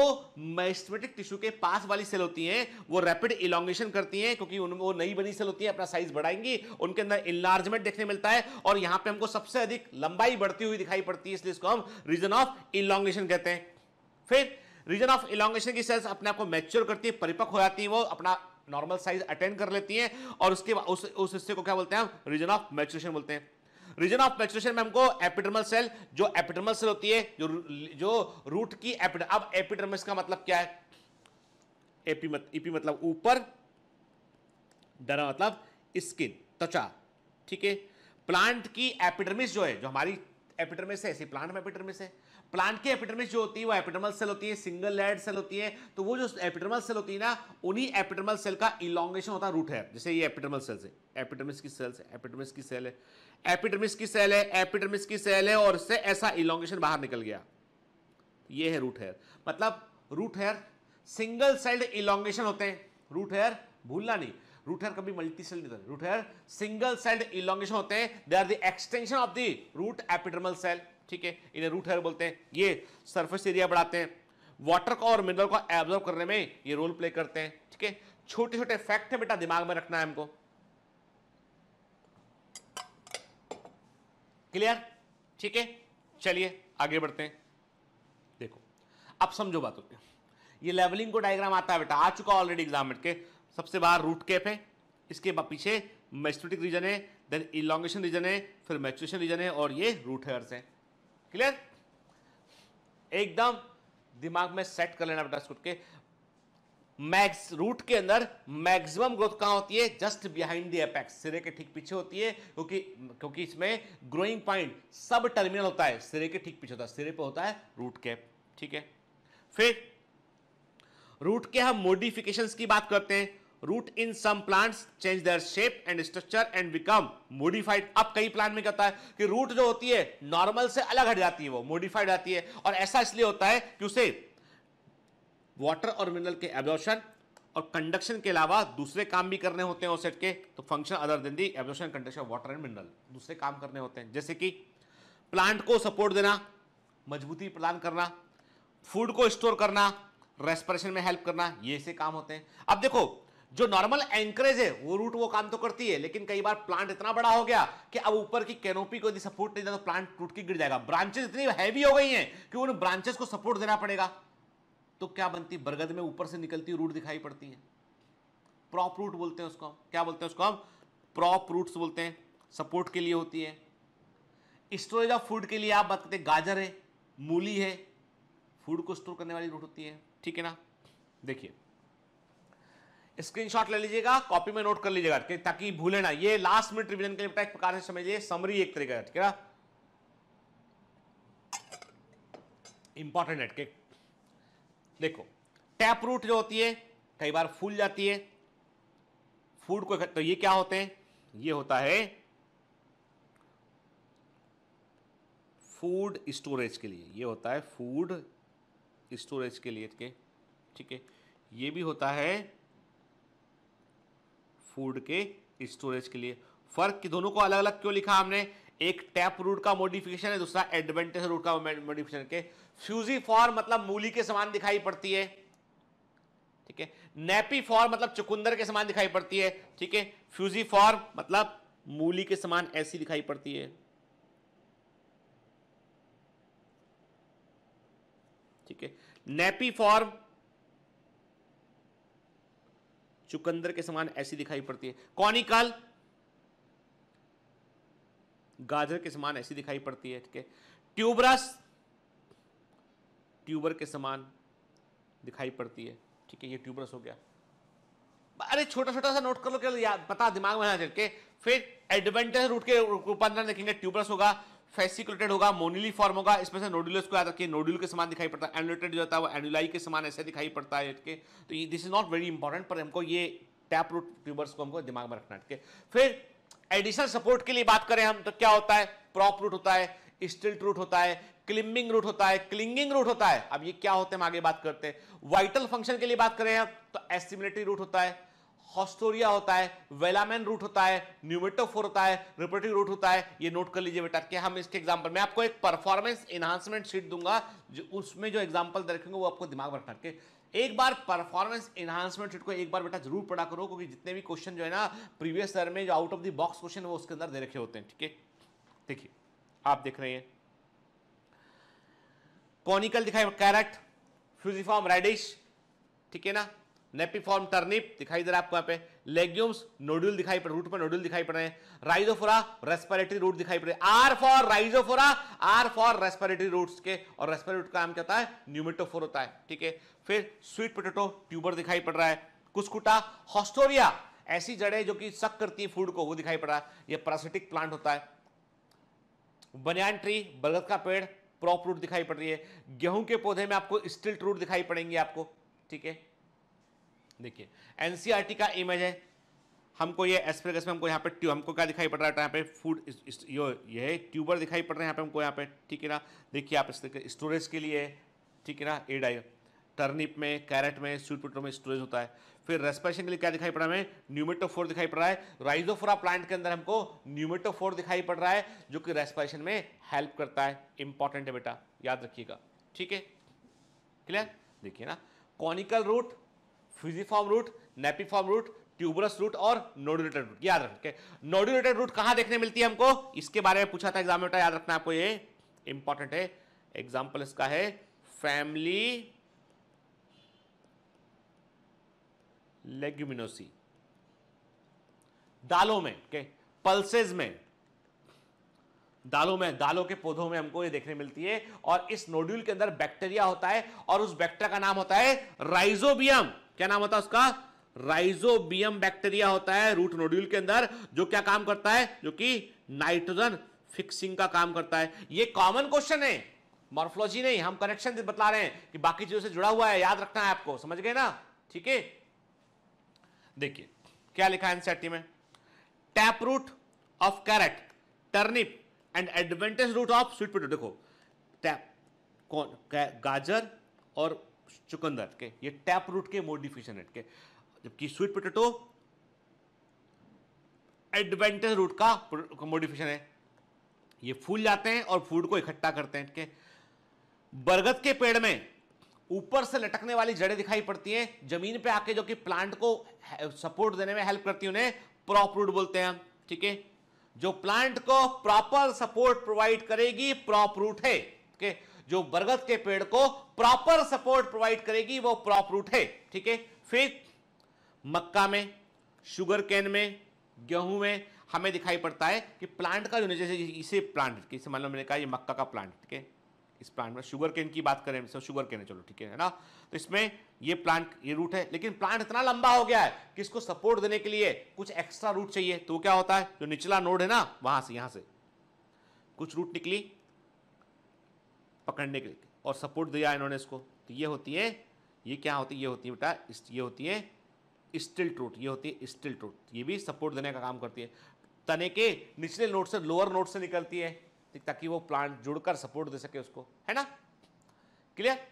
मैस्टमेटिक टिश्यू के पास वाली सेल होती हैं वो रैपिड इलांगेशन करती हैं क्योंकि उन वो नई बनी सेल होती है अपना साइज बढ़ाएंगी उनके अंदर इलार्जमेंट देखने मिलता है और यहां पे हमको सबसे अधिक लंबाई बढ़ती हुई दिखाई पड़ती है इसलिए इसको हम रीजन ऑफ इलांगेशन कहते हैं फिर रीजन ऑफ इलांगेशन की सेल्स अपने आप को मैच्योर करती है परिपक्व हो जाती है वो अपना नॉर्मल साइज अटेंड कर लेती हैं और उसके उस उस हिस्से को क्या बोलते हैं रीजन ऑफ मैचुरेशन बोलते हैं रीजन ऑफ मैचुरेशन में हमको एपिडर्मल सेल जो एपिडर्मल सेल होती है जो जो रूट की एपिड अब एपिडर्मिस का मतलब क्या है एपी मत, एपी मतलब ऊपर डरा मतलब स्किन त्वचा ठीक है प्लांट की एपिडर्मिस जो है जो हमारी एपिडर्मिस है ऐसी प्लांट में एपिडर्मिस है प्लांट की एपिटर्मिस जो होती है वो एपिटर्मल सेल होती है सिंगल लेड सेल होती है तो वो जो एपिटर्मल सेल होती है ना उन्हीं एपिटर्मल सेल का इलांगेशन होता है रूट है जैसे ये एपिटर्मल सेल से एपिटर्मिस की सेल से एपिटर्मिस की सेल है एपिटर्मिस की सेल है एपिटर्मिस की सेल है और इससे ऐसा इलांगेशन बाहर निकल गया ये है रूट हेयर मतलब root hair single celled elongation होते हैं रूट हेयर भूलना नहीं रूट हेयर कभी मल्टी सेल नहीं root hair single celled elongation होते हैं they are the extension of the root epidermal cell ठीक है इन्हें रूट हेयर बोलते हैं ये सरफेस एरिया बढ़ाते हैं वाटर का और मिनरल को एब्जॉर्व करने में ये रोल प्ले करते हैं ठीक है छोटे छोटे फैक्ट है बेटा दिमाग में रखना है हमको क्लियर ठीक है चलिए आगे बढ़ते हैं देखो अब समझो बात होती है ये लेवलिंग को डायग्राम आता है बेटा आ चुका ऑलरेडी एग्जाम के सबसे बाहर रूट कैप है इसके पीछे मेस्टोटिक रीजन है देन इलांगेशन रीजन है फिर मैचुरेशन रीजन है और ये रूट हेयर्स हैं क्लियर एकदम दिमाग में सेट कर लेना बेटा के मैक्स रूट के अंदर मैक्सिमम ग्रोथ कहां होती है जस्ट बिहाइंड द एपेक्स सिरे के ठीक पीछे होती है क्योंकि क्योंकि इसमें ग्रोइंग पॉइंट सब टर्मिनल होता है सिरे के ठीक पीछे होता है सिरे पे होता है रूट कैप ठीक है फिर रूट के हम मोडिफिकेशंस की बात करते हैं root in some plants change their shape and structure and become modified अब कई प्लांट में कहता है कि रूट जो होती है नॉर्मल से अलग हट जाती है वो मोडिफाइड आती है और ऐसा इसलिए होता है कि उसे वाटर और मिनरल के एब्जॉर्शन और कंडक्शन के अलावा दूसरे काम भी करने होते हैं ओसेट के तो function other than the absorption conduction water and mineral दूसरे काम करने होते हैं जैसे कि प्लांट को सपोर्ट देना मजबूती प्रदान करना फूड को स्टोर करना रेस्परेशन में हेल्प करना ये ऐसे काम होते हैं अब देखो जो नॉर्मल एंकरेज है वो रूट वो काम तो करती है लेकिन कई बार प्लांट इतना बड़ा हो गया कि अब ऊपर की कैनोपी को यदि सपोर्ट नहीं दिया तो प्लांट टूट के गिर जाएगा ब्रांचेस इतनी हैवी हो गई हैं कि उन ब्रांचेस को सपोर्ट देना पड़ेगा तो क्या बनती बरगद में ऊपर से निकलती रूट दिखाई पड़ती है प्रॉप रूट बोलते हैं उसको क्या बोलते हैं उसको हम प्रॉप रूट्स बोलते हैं सपोर्ट के लिए होती है स्टोरेज ऑफ फूड के लिए आप बात करते गाजर है मूली है फूड को स्टोर करने वाली रूट होती है ठीक है ना देखिए स्क्रीनशॉट ले लीजिएगा कॉपी में नोट कर लीजिएगा ताकि भूले ना ये लास्ट मिनट रिवीजन के लिए एक प्रकार से समझिए समरी एक तरीके का ठीक है इंपॉर्टेंट है के देखो टैप रूट जो होती है कई बार फूल जाती है फूड को तो ये क्या होते हैं ये होता है फूड स्टोरेज के लिए ये होता है फूड स्टोरेज के लिए ठीक है ये भी होता है फूड के स्टोरेज के लिए फर्क दोनों को अलग अलग क्यों लिखा हमने एक टैप रूट का मॉडिफिकेशन है दूसरा एडवेंटेज रूट का मॉडिफिकेशन के फ्यूजी फॉर मतलब मूली के समान दिखाई पड़ती है ठीक है नेपी फॉर मतलब चुकुंदर के समान दिखाई पड़ती है ठीक है फ्यूजी फॉर मतलब मूली के समान ऐसी दिखाई पड़ती है ठीक है नेपी फॉर्म चुकंदर के समान ऐसी दिखाई पड़ती है कॉनिकल गाजर के समान ऐसी दिखाई पड़ती है ठीक है ट्यूबरस ट्यूबर के समान दिखाई पड़ती है ठीक है ये ट्यूबरस हो गया अरे छोटा छोटा सा नोट कर लो क्या याद पता दिमाग में ना चल के फिर एडवेंटर रूट के रूपांतरण देखेंगे ट्यूबरस होगा फैसिकुलेटेड होगा मोनिली फॉर्म होगा इसमें से नोडुलस को याद रखिए नोडुल के समान दिखाई पड़ता है एनुलेटेड जो होता है वो एनुलाई के समान ऐसे दिखाई पड़ता है के तो this is not very important पर हमको ये टैप रूट ट्यूबर्स को हमको दिमाग में रखना है ठीक फिर एडिशनल सपोर्ट के लिए बात करें हम तो क्या होता है प्रॉप रूट होता है स्टिल्ट रूट होता है क्लिम्बिंग रूट होता है क्लिंगिंग रूट होता है अब ये क्या होते हैं हम आगे बात करते हैं वाइटल फंक्शन के लिए बात करें हम तो एस्टिमुलेटरी रूट होता है हॉस्टोरिया होता है वेलामैन रूट होता है न्यूमेटोफोर होता है रिपोर्टिंग रूट होता है ये नोट कर लीजिए बेटा क्या हम इसके एग्जाम्पल मैं आपको एक परफॉर्मेंस एनहांसमेंट शीट दूंगा जो उसमें जो एग्जाम्पल रखेंगे वो आपको दिमाग में रखना एक बार परफॉर्मेंस एनहांसमेंट शीट को एक बार बेटा जरूर पढ़ा करो क्योंकि जितने भी क्वेश्चन जो है ना प्रीवियस ईयर में जो out of the box question वो उसके अंदर दे रखे होते हैं ठीक है देखिए आप देख रहे हैं कॉनिकल दिखाई कैरेट फ्यूजिफॉर्म रेडिश ठीक है ना नेपिफॉर्म टर्निप दिखाई दे रहा है आपको यहाँ पे लेग्यूम्स नोड्यूल दिखाई पड़ रूट पर नोड्यूल दिखाई पड़ रहे हैं राइजोफोरा रेस्पिरेटरी रूट दिखाई पड़ R for Rhizophora R for respiratory roots के और रेस्पिरेटरी का नाम क्या होता है न्यूमेटोफोर होता है ठीक है फिर स्वीट पोटेटो ट्यूबर दिखाई पड़ रहा है कुस्कुटा हॉस्टोरिया ऐसी जड़ें जो कि सक करती है फूड को वो दिखाई पड़ रहा है यह पैरासिटिक प्लांट होता है बनियान ट्री बरगद का पेड़ प्रॉप रूट दिखाई पड़ रही है गेहूं के पौधे में आपको स्टिल्ट रूट दिखाई पड़ेंगे आपको ठीक है देखिए एनसीईआरटी e का इमेज है हमको ये एस्पेरगस में हमको यहाँ पे ट्यूब हमको क्या दिखाई पड़ रहा है यहाँ पे फूड यो ये ट्यूबर दिखाई पड़ रहा है यहाँ पे हमको यहाँ पे ठीक है ना देखिए आप इस स्टोरेज के लिए ठीक है ना ए डाइव टर्निप में कैरेट में स्वीट पोटो में स्टोरेज होता है फिर रेस्पेशन के लिए क्या दिखाई पड़ रहा है हमें न्यूमेटोफोर दिखाई पड़ रहा है राइजोफोरा प्लांट के अंदर हमको न्यूमेटोफोर दिखाई पड़ रहा है जो कि रेस्पेशन में हेल्प करता है इंपॉर्टेंट है बेटा याद रखिएगा ठीक है क्लियर देखिए ना conical root fusiform root napiform root tuberous root और नोडुलेटेड रूट याद रखें नोडुलेटेड रूट कहाँ देखने मिलती है हमको इसके बारे में पूछा था एग्जाम में याद रखना आपको ये इंपॉर्टेंट है एग्जाम्पल इसका है फैमिली लेग्यूमिनोसी दालों में के पल्सेज में दालों में दालों के पौधों में हमको ये देखने मिलती है और इस नोड्यूल के अंदर बैक्टीरिया होता है और उस बैक्टीरिया का नाम होता है राइजोबियम क्या नाम होता है उसका राइजोबियम बैक्टीरिया होता है रूट नोड्यूल के अंदर जो क्या काम करता है जो कि नाइट्रोजन फिक्सिंग का काम करता है ये कॉमन क्वेश्चन है मॉर्फोलॉजी नहीं हम कनेक्शन बता रहे हैं कि बाकी चीजों से जुड़ा हुआ है याद रखना है आपको समझ गए ना ठीक है देखिए क्या लिखा है एनसीआरटी में tap root of carrot turnip and adventitious root of sweet potato देखो टैप कौन गाजर और चुकंदर के ये टैप रूट के मोर मोडिफिकेशन के जबकि स्वीट पोटेटो एडवेंटेज रूट का मोडिफिकेशन है ये फूल जाते हैं और फूड को इकट्ठा करते हैं के बरगद के पेड़ में ऊपर से लटकने वाली जड़ें दिखाई पड़ती हैं जमीन पे आके जो कि प्लांट को सपोर्ट देने में हेल्प करती है उन्हें प्रॉप रूट बोलते हैं हम ठीक है जो प्लांट को प्रॉपर सपोर्ट प्रोवाइड करेगी प्रॉप रूट है ठीके? जो बरगद के पेड़ को प्रॉपर सपोर्ट प्रोवाइड करेगी वो प्रॉप रूट है ठीक है फिर मक्का में शुगर कैन में गेहूं में हमें दिखाई पड़ता है कि प्लांट का जो जैसे इसे प्लांट इसे मान लो मैंने कहा ये मक्का का प्लांट ठीक है इस प्लांट में शुगर केन की बात करें शुगर केन है चलो ठीक है ना तो इसमें ये प्लांट ये रूट है लेकिन प्लांट इतना लंबा हो गया है कि इसको सपोर्ट देने के लिए कुछ एक्स्ट्रा रूट चाहिए तो क्या होता है जो निचला नोड है ना वहां से यहां से कुछ रूट निकली पकड़ने के लिए और सपोर्ट दिया इन्होंने इसको तो ये होती है ये क्या होती है ये होती है बेटा ये होती है स्टिल ट्रूट ये होती है स्टिल ट्रूट ये भी सपोर्ट देने का काम करती है तने के निचले नोट से लोअर नोट से निकलती है तो ताकि वो प्लांट जुड़कर सपोर्ट दे सके उसको है ना क्लियर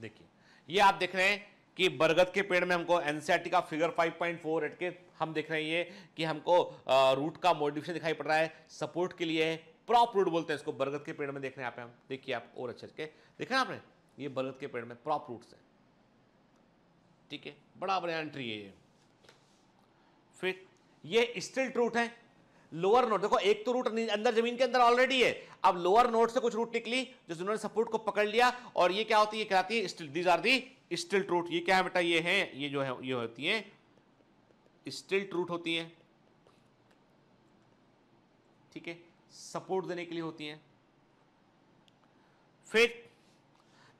देखिए ये आप देख रहे हैं कि बरगद के पेड़ में हमको एनसीआरटी e का फिगर 5.48 के हम देख रहे हैं ये कि हमको रूट का मॉडिफिकेशन दिखाई पड़ रहा है सपोर्ट के लिए प्रॉप रूट बोलते हैं इसको बरगद के पेड़ में देख रहे हैं यहाँ हम देखिए आप और अच्छे के देखा आपने ये बरगद के पेड़ में प्रॉप रूट्स हैं ठीक है बड़ा बड़ा एंट्री है ये फिर ये स्टिल रूट है लोअर नोट देखो एक तो रूट अंदर जमीन के अंदर ऑलरेडी है अब लोअर नोट से कुछ रूट निकली जो जिन्होंने सपोर्ट को पकड़ लिया और ये क्या होती है कहलाती है stilt these are the stilt root ये क्या है बेटा ये है ये जो है ये होती है स्टिल रूट होती है ठीक है सपोर्ट देने के लिए होती हैं फिर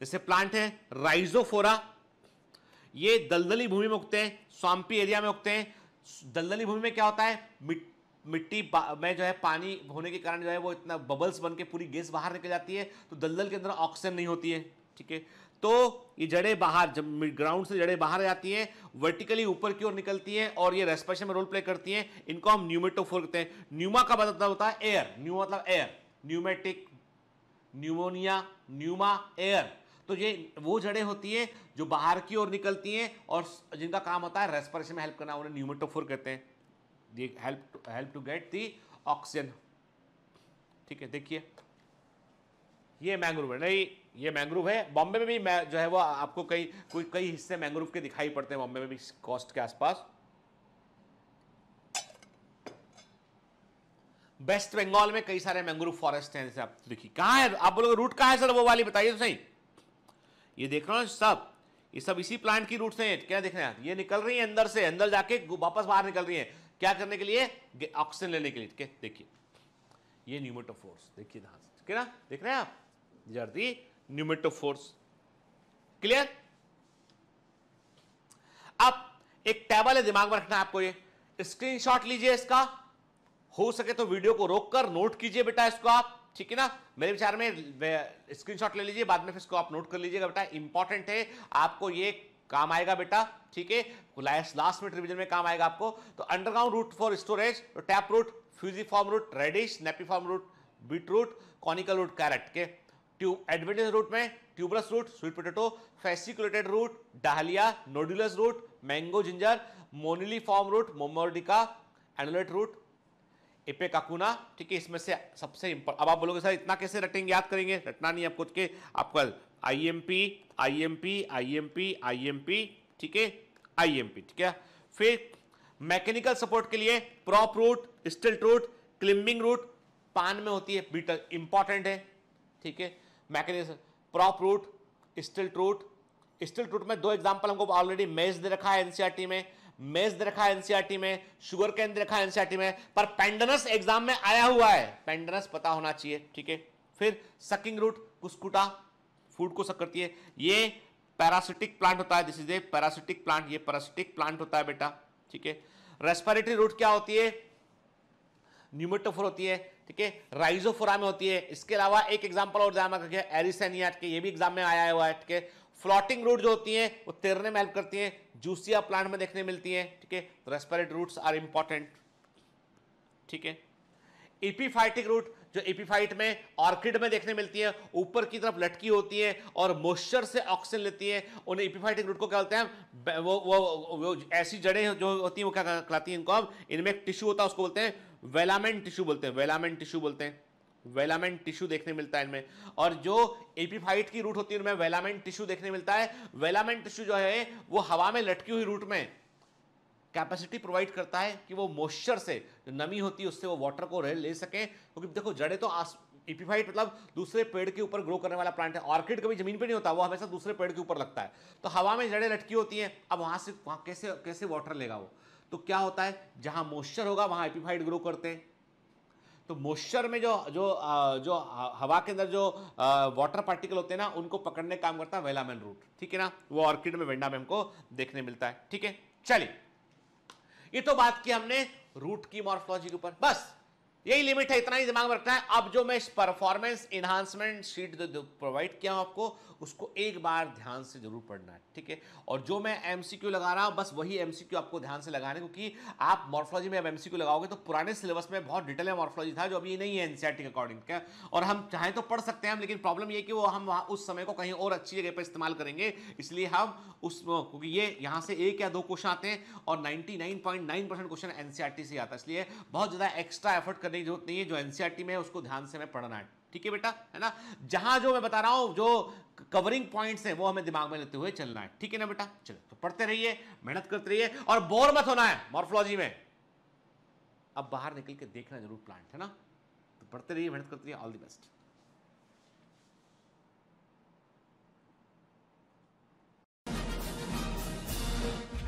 जैसे प्लांट है राइजोफोरा ये दलदली भूमि में उगते हैं स्वाम्पी एरिया में उगते हैं दलदली भूमि में क्या होता है मिट, मिट्टी में जो है पानी होने के कारण जो है वो इतना बबल्स बन के पूरी गैस बाहर निकल जाती है तो दलदल के अंदर ऑक्सीजन नहीं होती है ठीक है तो ये जड़ें बाहर जब ग्राउंड से जड़ें बाहर जाती हैं वर्टिकली ऊपर की ओर निकलती हैं और ये रेस्पिरेशन में रोल प्ले करती हैं इनको हम न्यूमेटोफोर कहते हैं न्यूमा का मतलब होता है एयर न्यू मतलब air pneumatic pneumonia pneuma air तो ये वो जड़ें होती हैं जो बाहर की ओर निकलती हैं और जिनका काम होता है रेस्पिरेशन में हेल्प करना उन्हें न्यूमेटोफोर कहते हैं ये help help to get the oxygen ठीक है देखिए ये मैंग्रोव नहीं ये मैंग्रोव है बॉम्बे में भी जो है वो आपको कई कोई कई हिस्से मैंग्रोव के दिखाई पड़ते हैं बॉम्बे में भी कॉस्ट के आसपास वेस्ट बंगाल में कई सारे मैंग्रोव फॉरेस्ट हैं जैसे आप देखिए कहाँ है आप बोलोगे रूट कहाँ है सर वो वाली बताइए तो सही ये देख रहा हूँ सब ये सब इसी प्लांट की रूट से क्या देख रहे हैं ये निकल रही है अंदर से अंदर जाके वापस बाहर निकल रही है क्या करने के लिए ऑक्सीजन लेने के लिए ठीक है देखिए ये न्यूमेटोफोर्स देखिए ध्यान ठीक है ना देख रहे हैं आप जर्दी फोर्स क्लियर अब एक टेबल है दिमाग में रखना आपको ये स्क्रीनशॉट लीजिए इसका हो सके तो वीडियो को रोककर नोट कीजिए बेटा इसको आप ठीक है ना मेरे विचार में स्क्रीनशॉट ले लीजिए बाद में फिर इसको आप नोट कर लीजिएगा बेटा इंपॉर्टेंट है आपको ये काम आएगा बेटा ठीक है लास्ट मिनट रिवीजन में काम आएगा आपको तो underground root for storage tap root fusiform root radish form root beet root conical root carrot के ट्यूब एडवेंटेज रूट में tuberous root sweet potato fasciculated root dahlia nodulose root mango ginger moniliform root Momordica annulated root काकुना ठीक है इसमें से सबसे import अब आप बोलोगे सर इतना कैसे रटेंगे याद करेंगे रटना नहीं आपको के आपका I M P I M P I M P I M P ठीक है आई एम पी ठीक है फिर मैकेनिकल सपोर्ट के लिए prop root stilt root climbing root पान में होती है बीटल इंपॉर्टेंट है ठीक है mechanism prop root stilt root stilt root में दो एग्जाम्पल हमको ऑलरेडी मेज दे रखा है एनसीआरटी e में मेज दे रखा है एनसीआरटी e में शुगर कैन दे रखा है एनसीआरटी e में पर पेंडनस एग्जाम में आया हुआ है पेंडनस पता होना चाहिए ठीक है फिर सकिंग रूट कुस्कुटा फूड को सक करती है ये पैरासिटिक प्लांट होता है this is a parasitic plant ये पैरासिटिक प्लांट होता है बेटा ठीक है रेस्पिरेटरी रूट क्या होती है न्यूमेटोफोर होती है ठीक है राइजोफोरा में होती है इसके अलावा एक एग्जाम्पल और ध्यान रखा गया ठीक ये भी एग्जाम में आया हुआ है ठीक है फ्लोटिंग रूट जो होती हैं वो तैरने में हेल्प करती हैं जूसिया प्लांट में देखने मिलती हैं ठीक है रेस्पेरेट रूट्स आर इंपॉर्टेंट ठीक है इपीफाइटिक रूट जो एपीफाइट में ऑर्किड में देखने मिलती है ऊपर की तरफ लटकी होती है और मोस्चर से ऑक्सीजन लेती है उन एपीफाइटिक रूट को क्या बोलते हैं वो वो, वो ऐसी जड़ें जो होती हैं वो क्या कहलाती हैं इनको हम इनमें एक टिश्यू होता है उसको बोलते हैं वेलामेंट टिश्यू बोलते हैं वेलामेंट टिश्यू बोलते हैं वेलामेंट टिश्यू देखने मिलता है इनमें और जो एपीफाइट की रूट होती है उनमें वेलामेंट टिश्यू देखने मिलता है वेलामेंट टिश्यू जो है वो हवा में लटकी हुई रूट में कैपेसिटी प्रोवाइड करता है कि वो मॉइस्चर से जो नमी होती है उससे वो वाटर को ले सके क्योंकि देखो जड़े तो आस इपीफाइट मतलब दूसरे पेड़ के ऊपर ग्रो करने वाला प्लांट है ऑर्किड कभी जमीन पे नहीं होता वो हमेशा दूसरे पेड़ के ऊपर लगता है तो हवा में जड़ें लटकी होती हैं अब वहाँ से वहाँ कैसे कैसे वाटर लेगा वो तो क्या होता है जहाँ मॉइस्चर होगा वहाँ एपीफाइट ग्रो करते हैं तो मॉइस्चर में जो जो जो हवा के अंदर जो वाटर पार्टिकल होते हैं ना उनको पकड़ने काम करता है वेलामैन रूट ठीक है ना वो ऑर्किड में वेंडा में हमको देखने मिलता है ठीक है चलिए ये तो बात की हमने रूट की मॉर्फोलॉजी के ऊपर बस यही लिमिट है इतना ही दिमाग में रखना है अब जो मैं परफॉर्मेंस इन्हांसमेंट शीट प्रोवाइड किया हूं आपको उसको एक बार ध्यान से जरूर पढ़ना है ठीक है और जो मैं एम लगा रहा हूँ बस वही एम आपको ध्यान से लगाने क्योंकि आप मॉर्फोलॉजी में अब एम लगाओगे तो पुराने सिलेबस में बहुत डिटेल है मॉर्फोलॉजी था जो अभी नहीं है एनसीआर e के अकॉर्डिंग क्या और हम चाहें तो पढ़ सकते हैं लेकिन प्रॉब्लम ये कि वो हम उस समय को कहीं और अच्छी जगह पर इस्तेमाल करेंगे इसलिए हम उस क्योंकि ये यहाँ से एक या दो क्वेश्चन आते हैं और नाइन्टी परसेंट क्वेश्चन एनसीआर से आता है इसलिए बहुत ज़्यादा एक्स्ट्रा एफर्ट करने की जरूरत नहीं है जो एनसीआर e में है उसको ध्यान से हमें पढ़ना है ठीक है बेटा है ना जहां जो मैं बता रहा हूं जो कवरिंग पॉइंट्स हैं वो हमें दिमाग में लेते हुए चलना है ठीक है ना बेटा चलो तो पढ़ते रहिए मेहनत करते रहिए और बोर मत होना है मॉर्फोलॉजी में अब बाहर निकल के देखना जरूर प्लांट है ना तो पढ़ते रहिए मेहनत करते रहिए all the best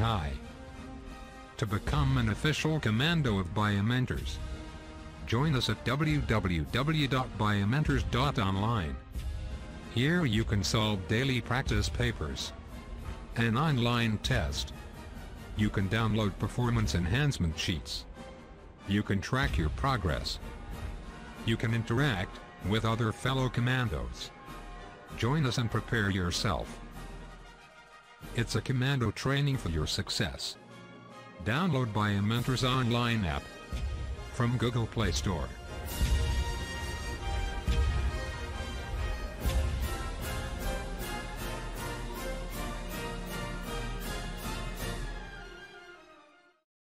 Hi. To become an official commando of Biomentors, Join us at www.biomentors.online. Here you can solve daily practice papers. An online test. You can download performance enhancement sheets. You can track your progress. You can interact with other fellow commandos. Join us and prepare yourself. It's a commando training for your success. Download by a Mentors online app from Google Play Store.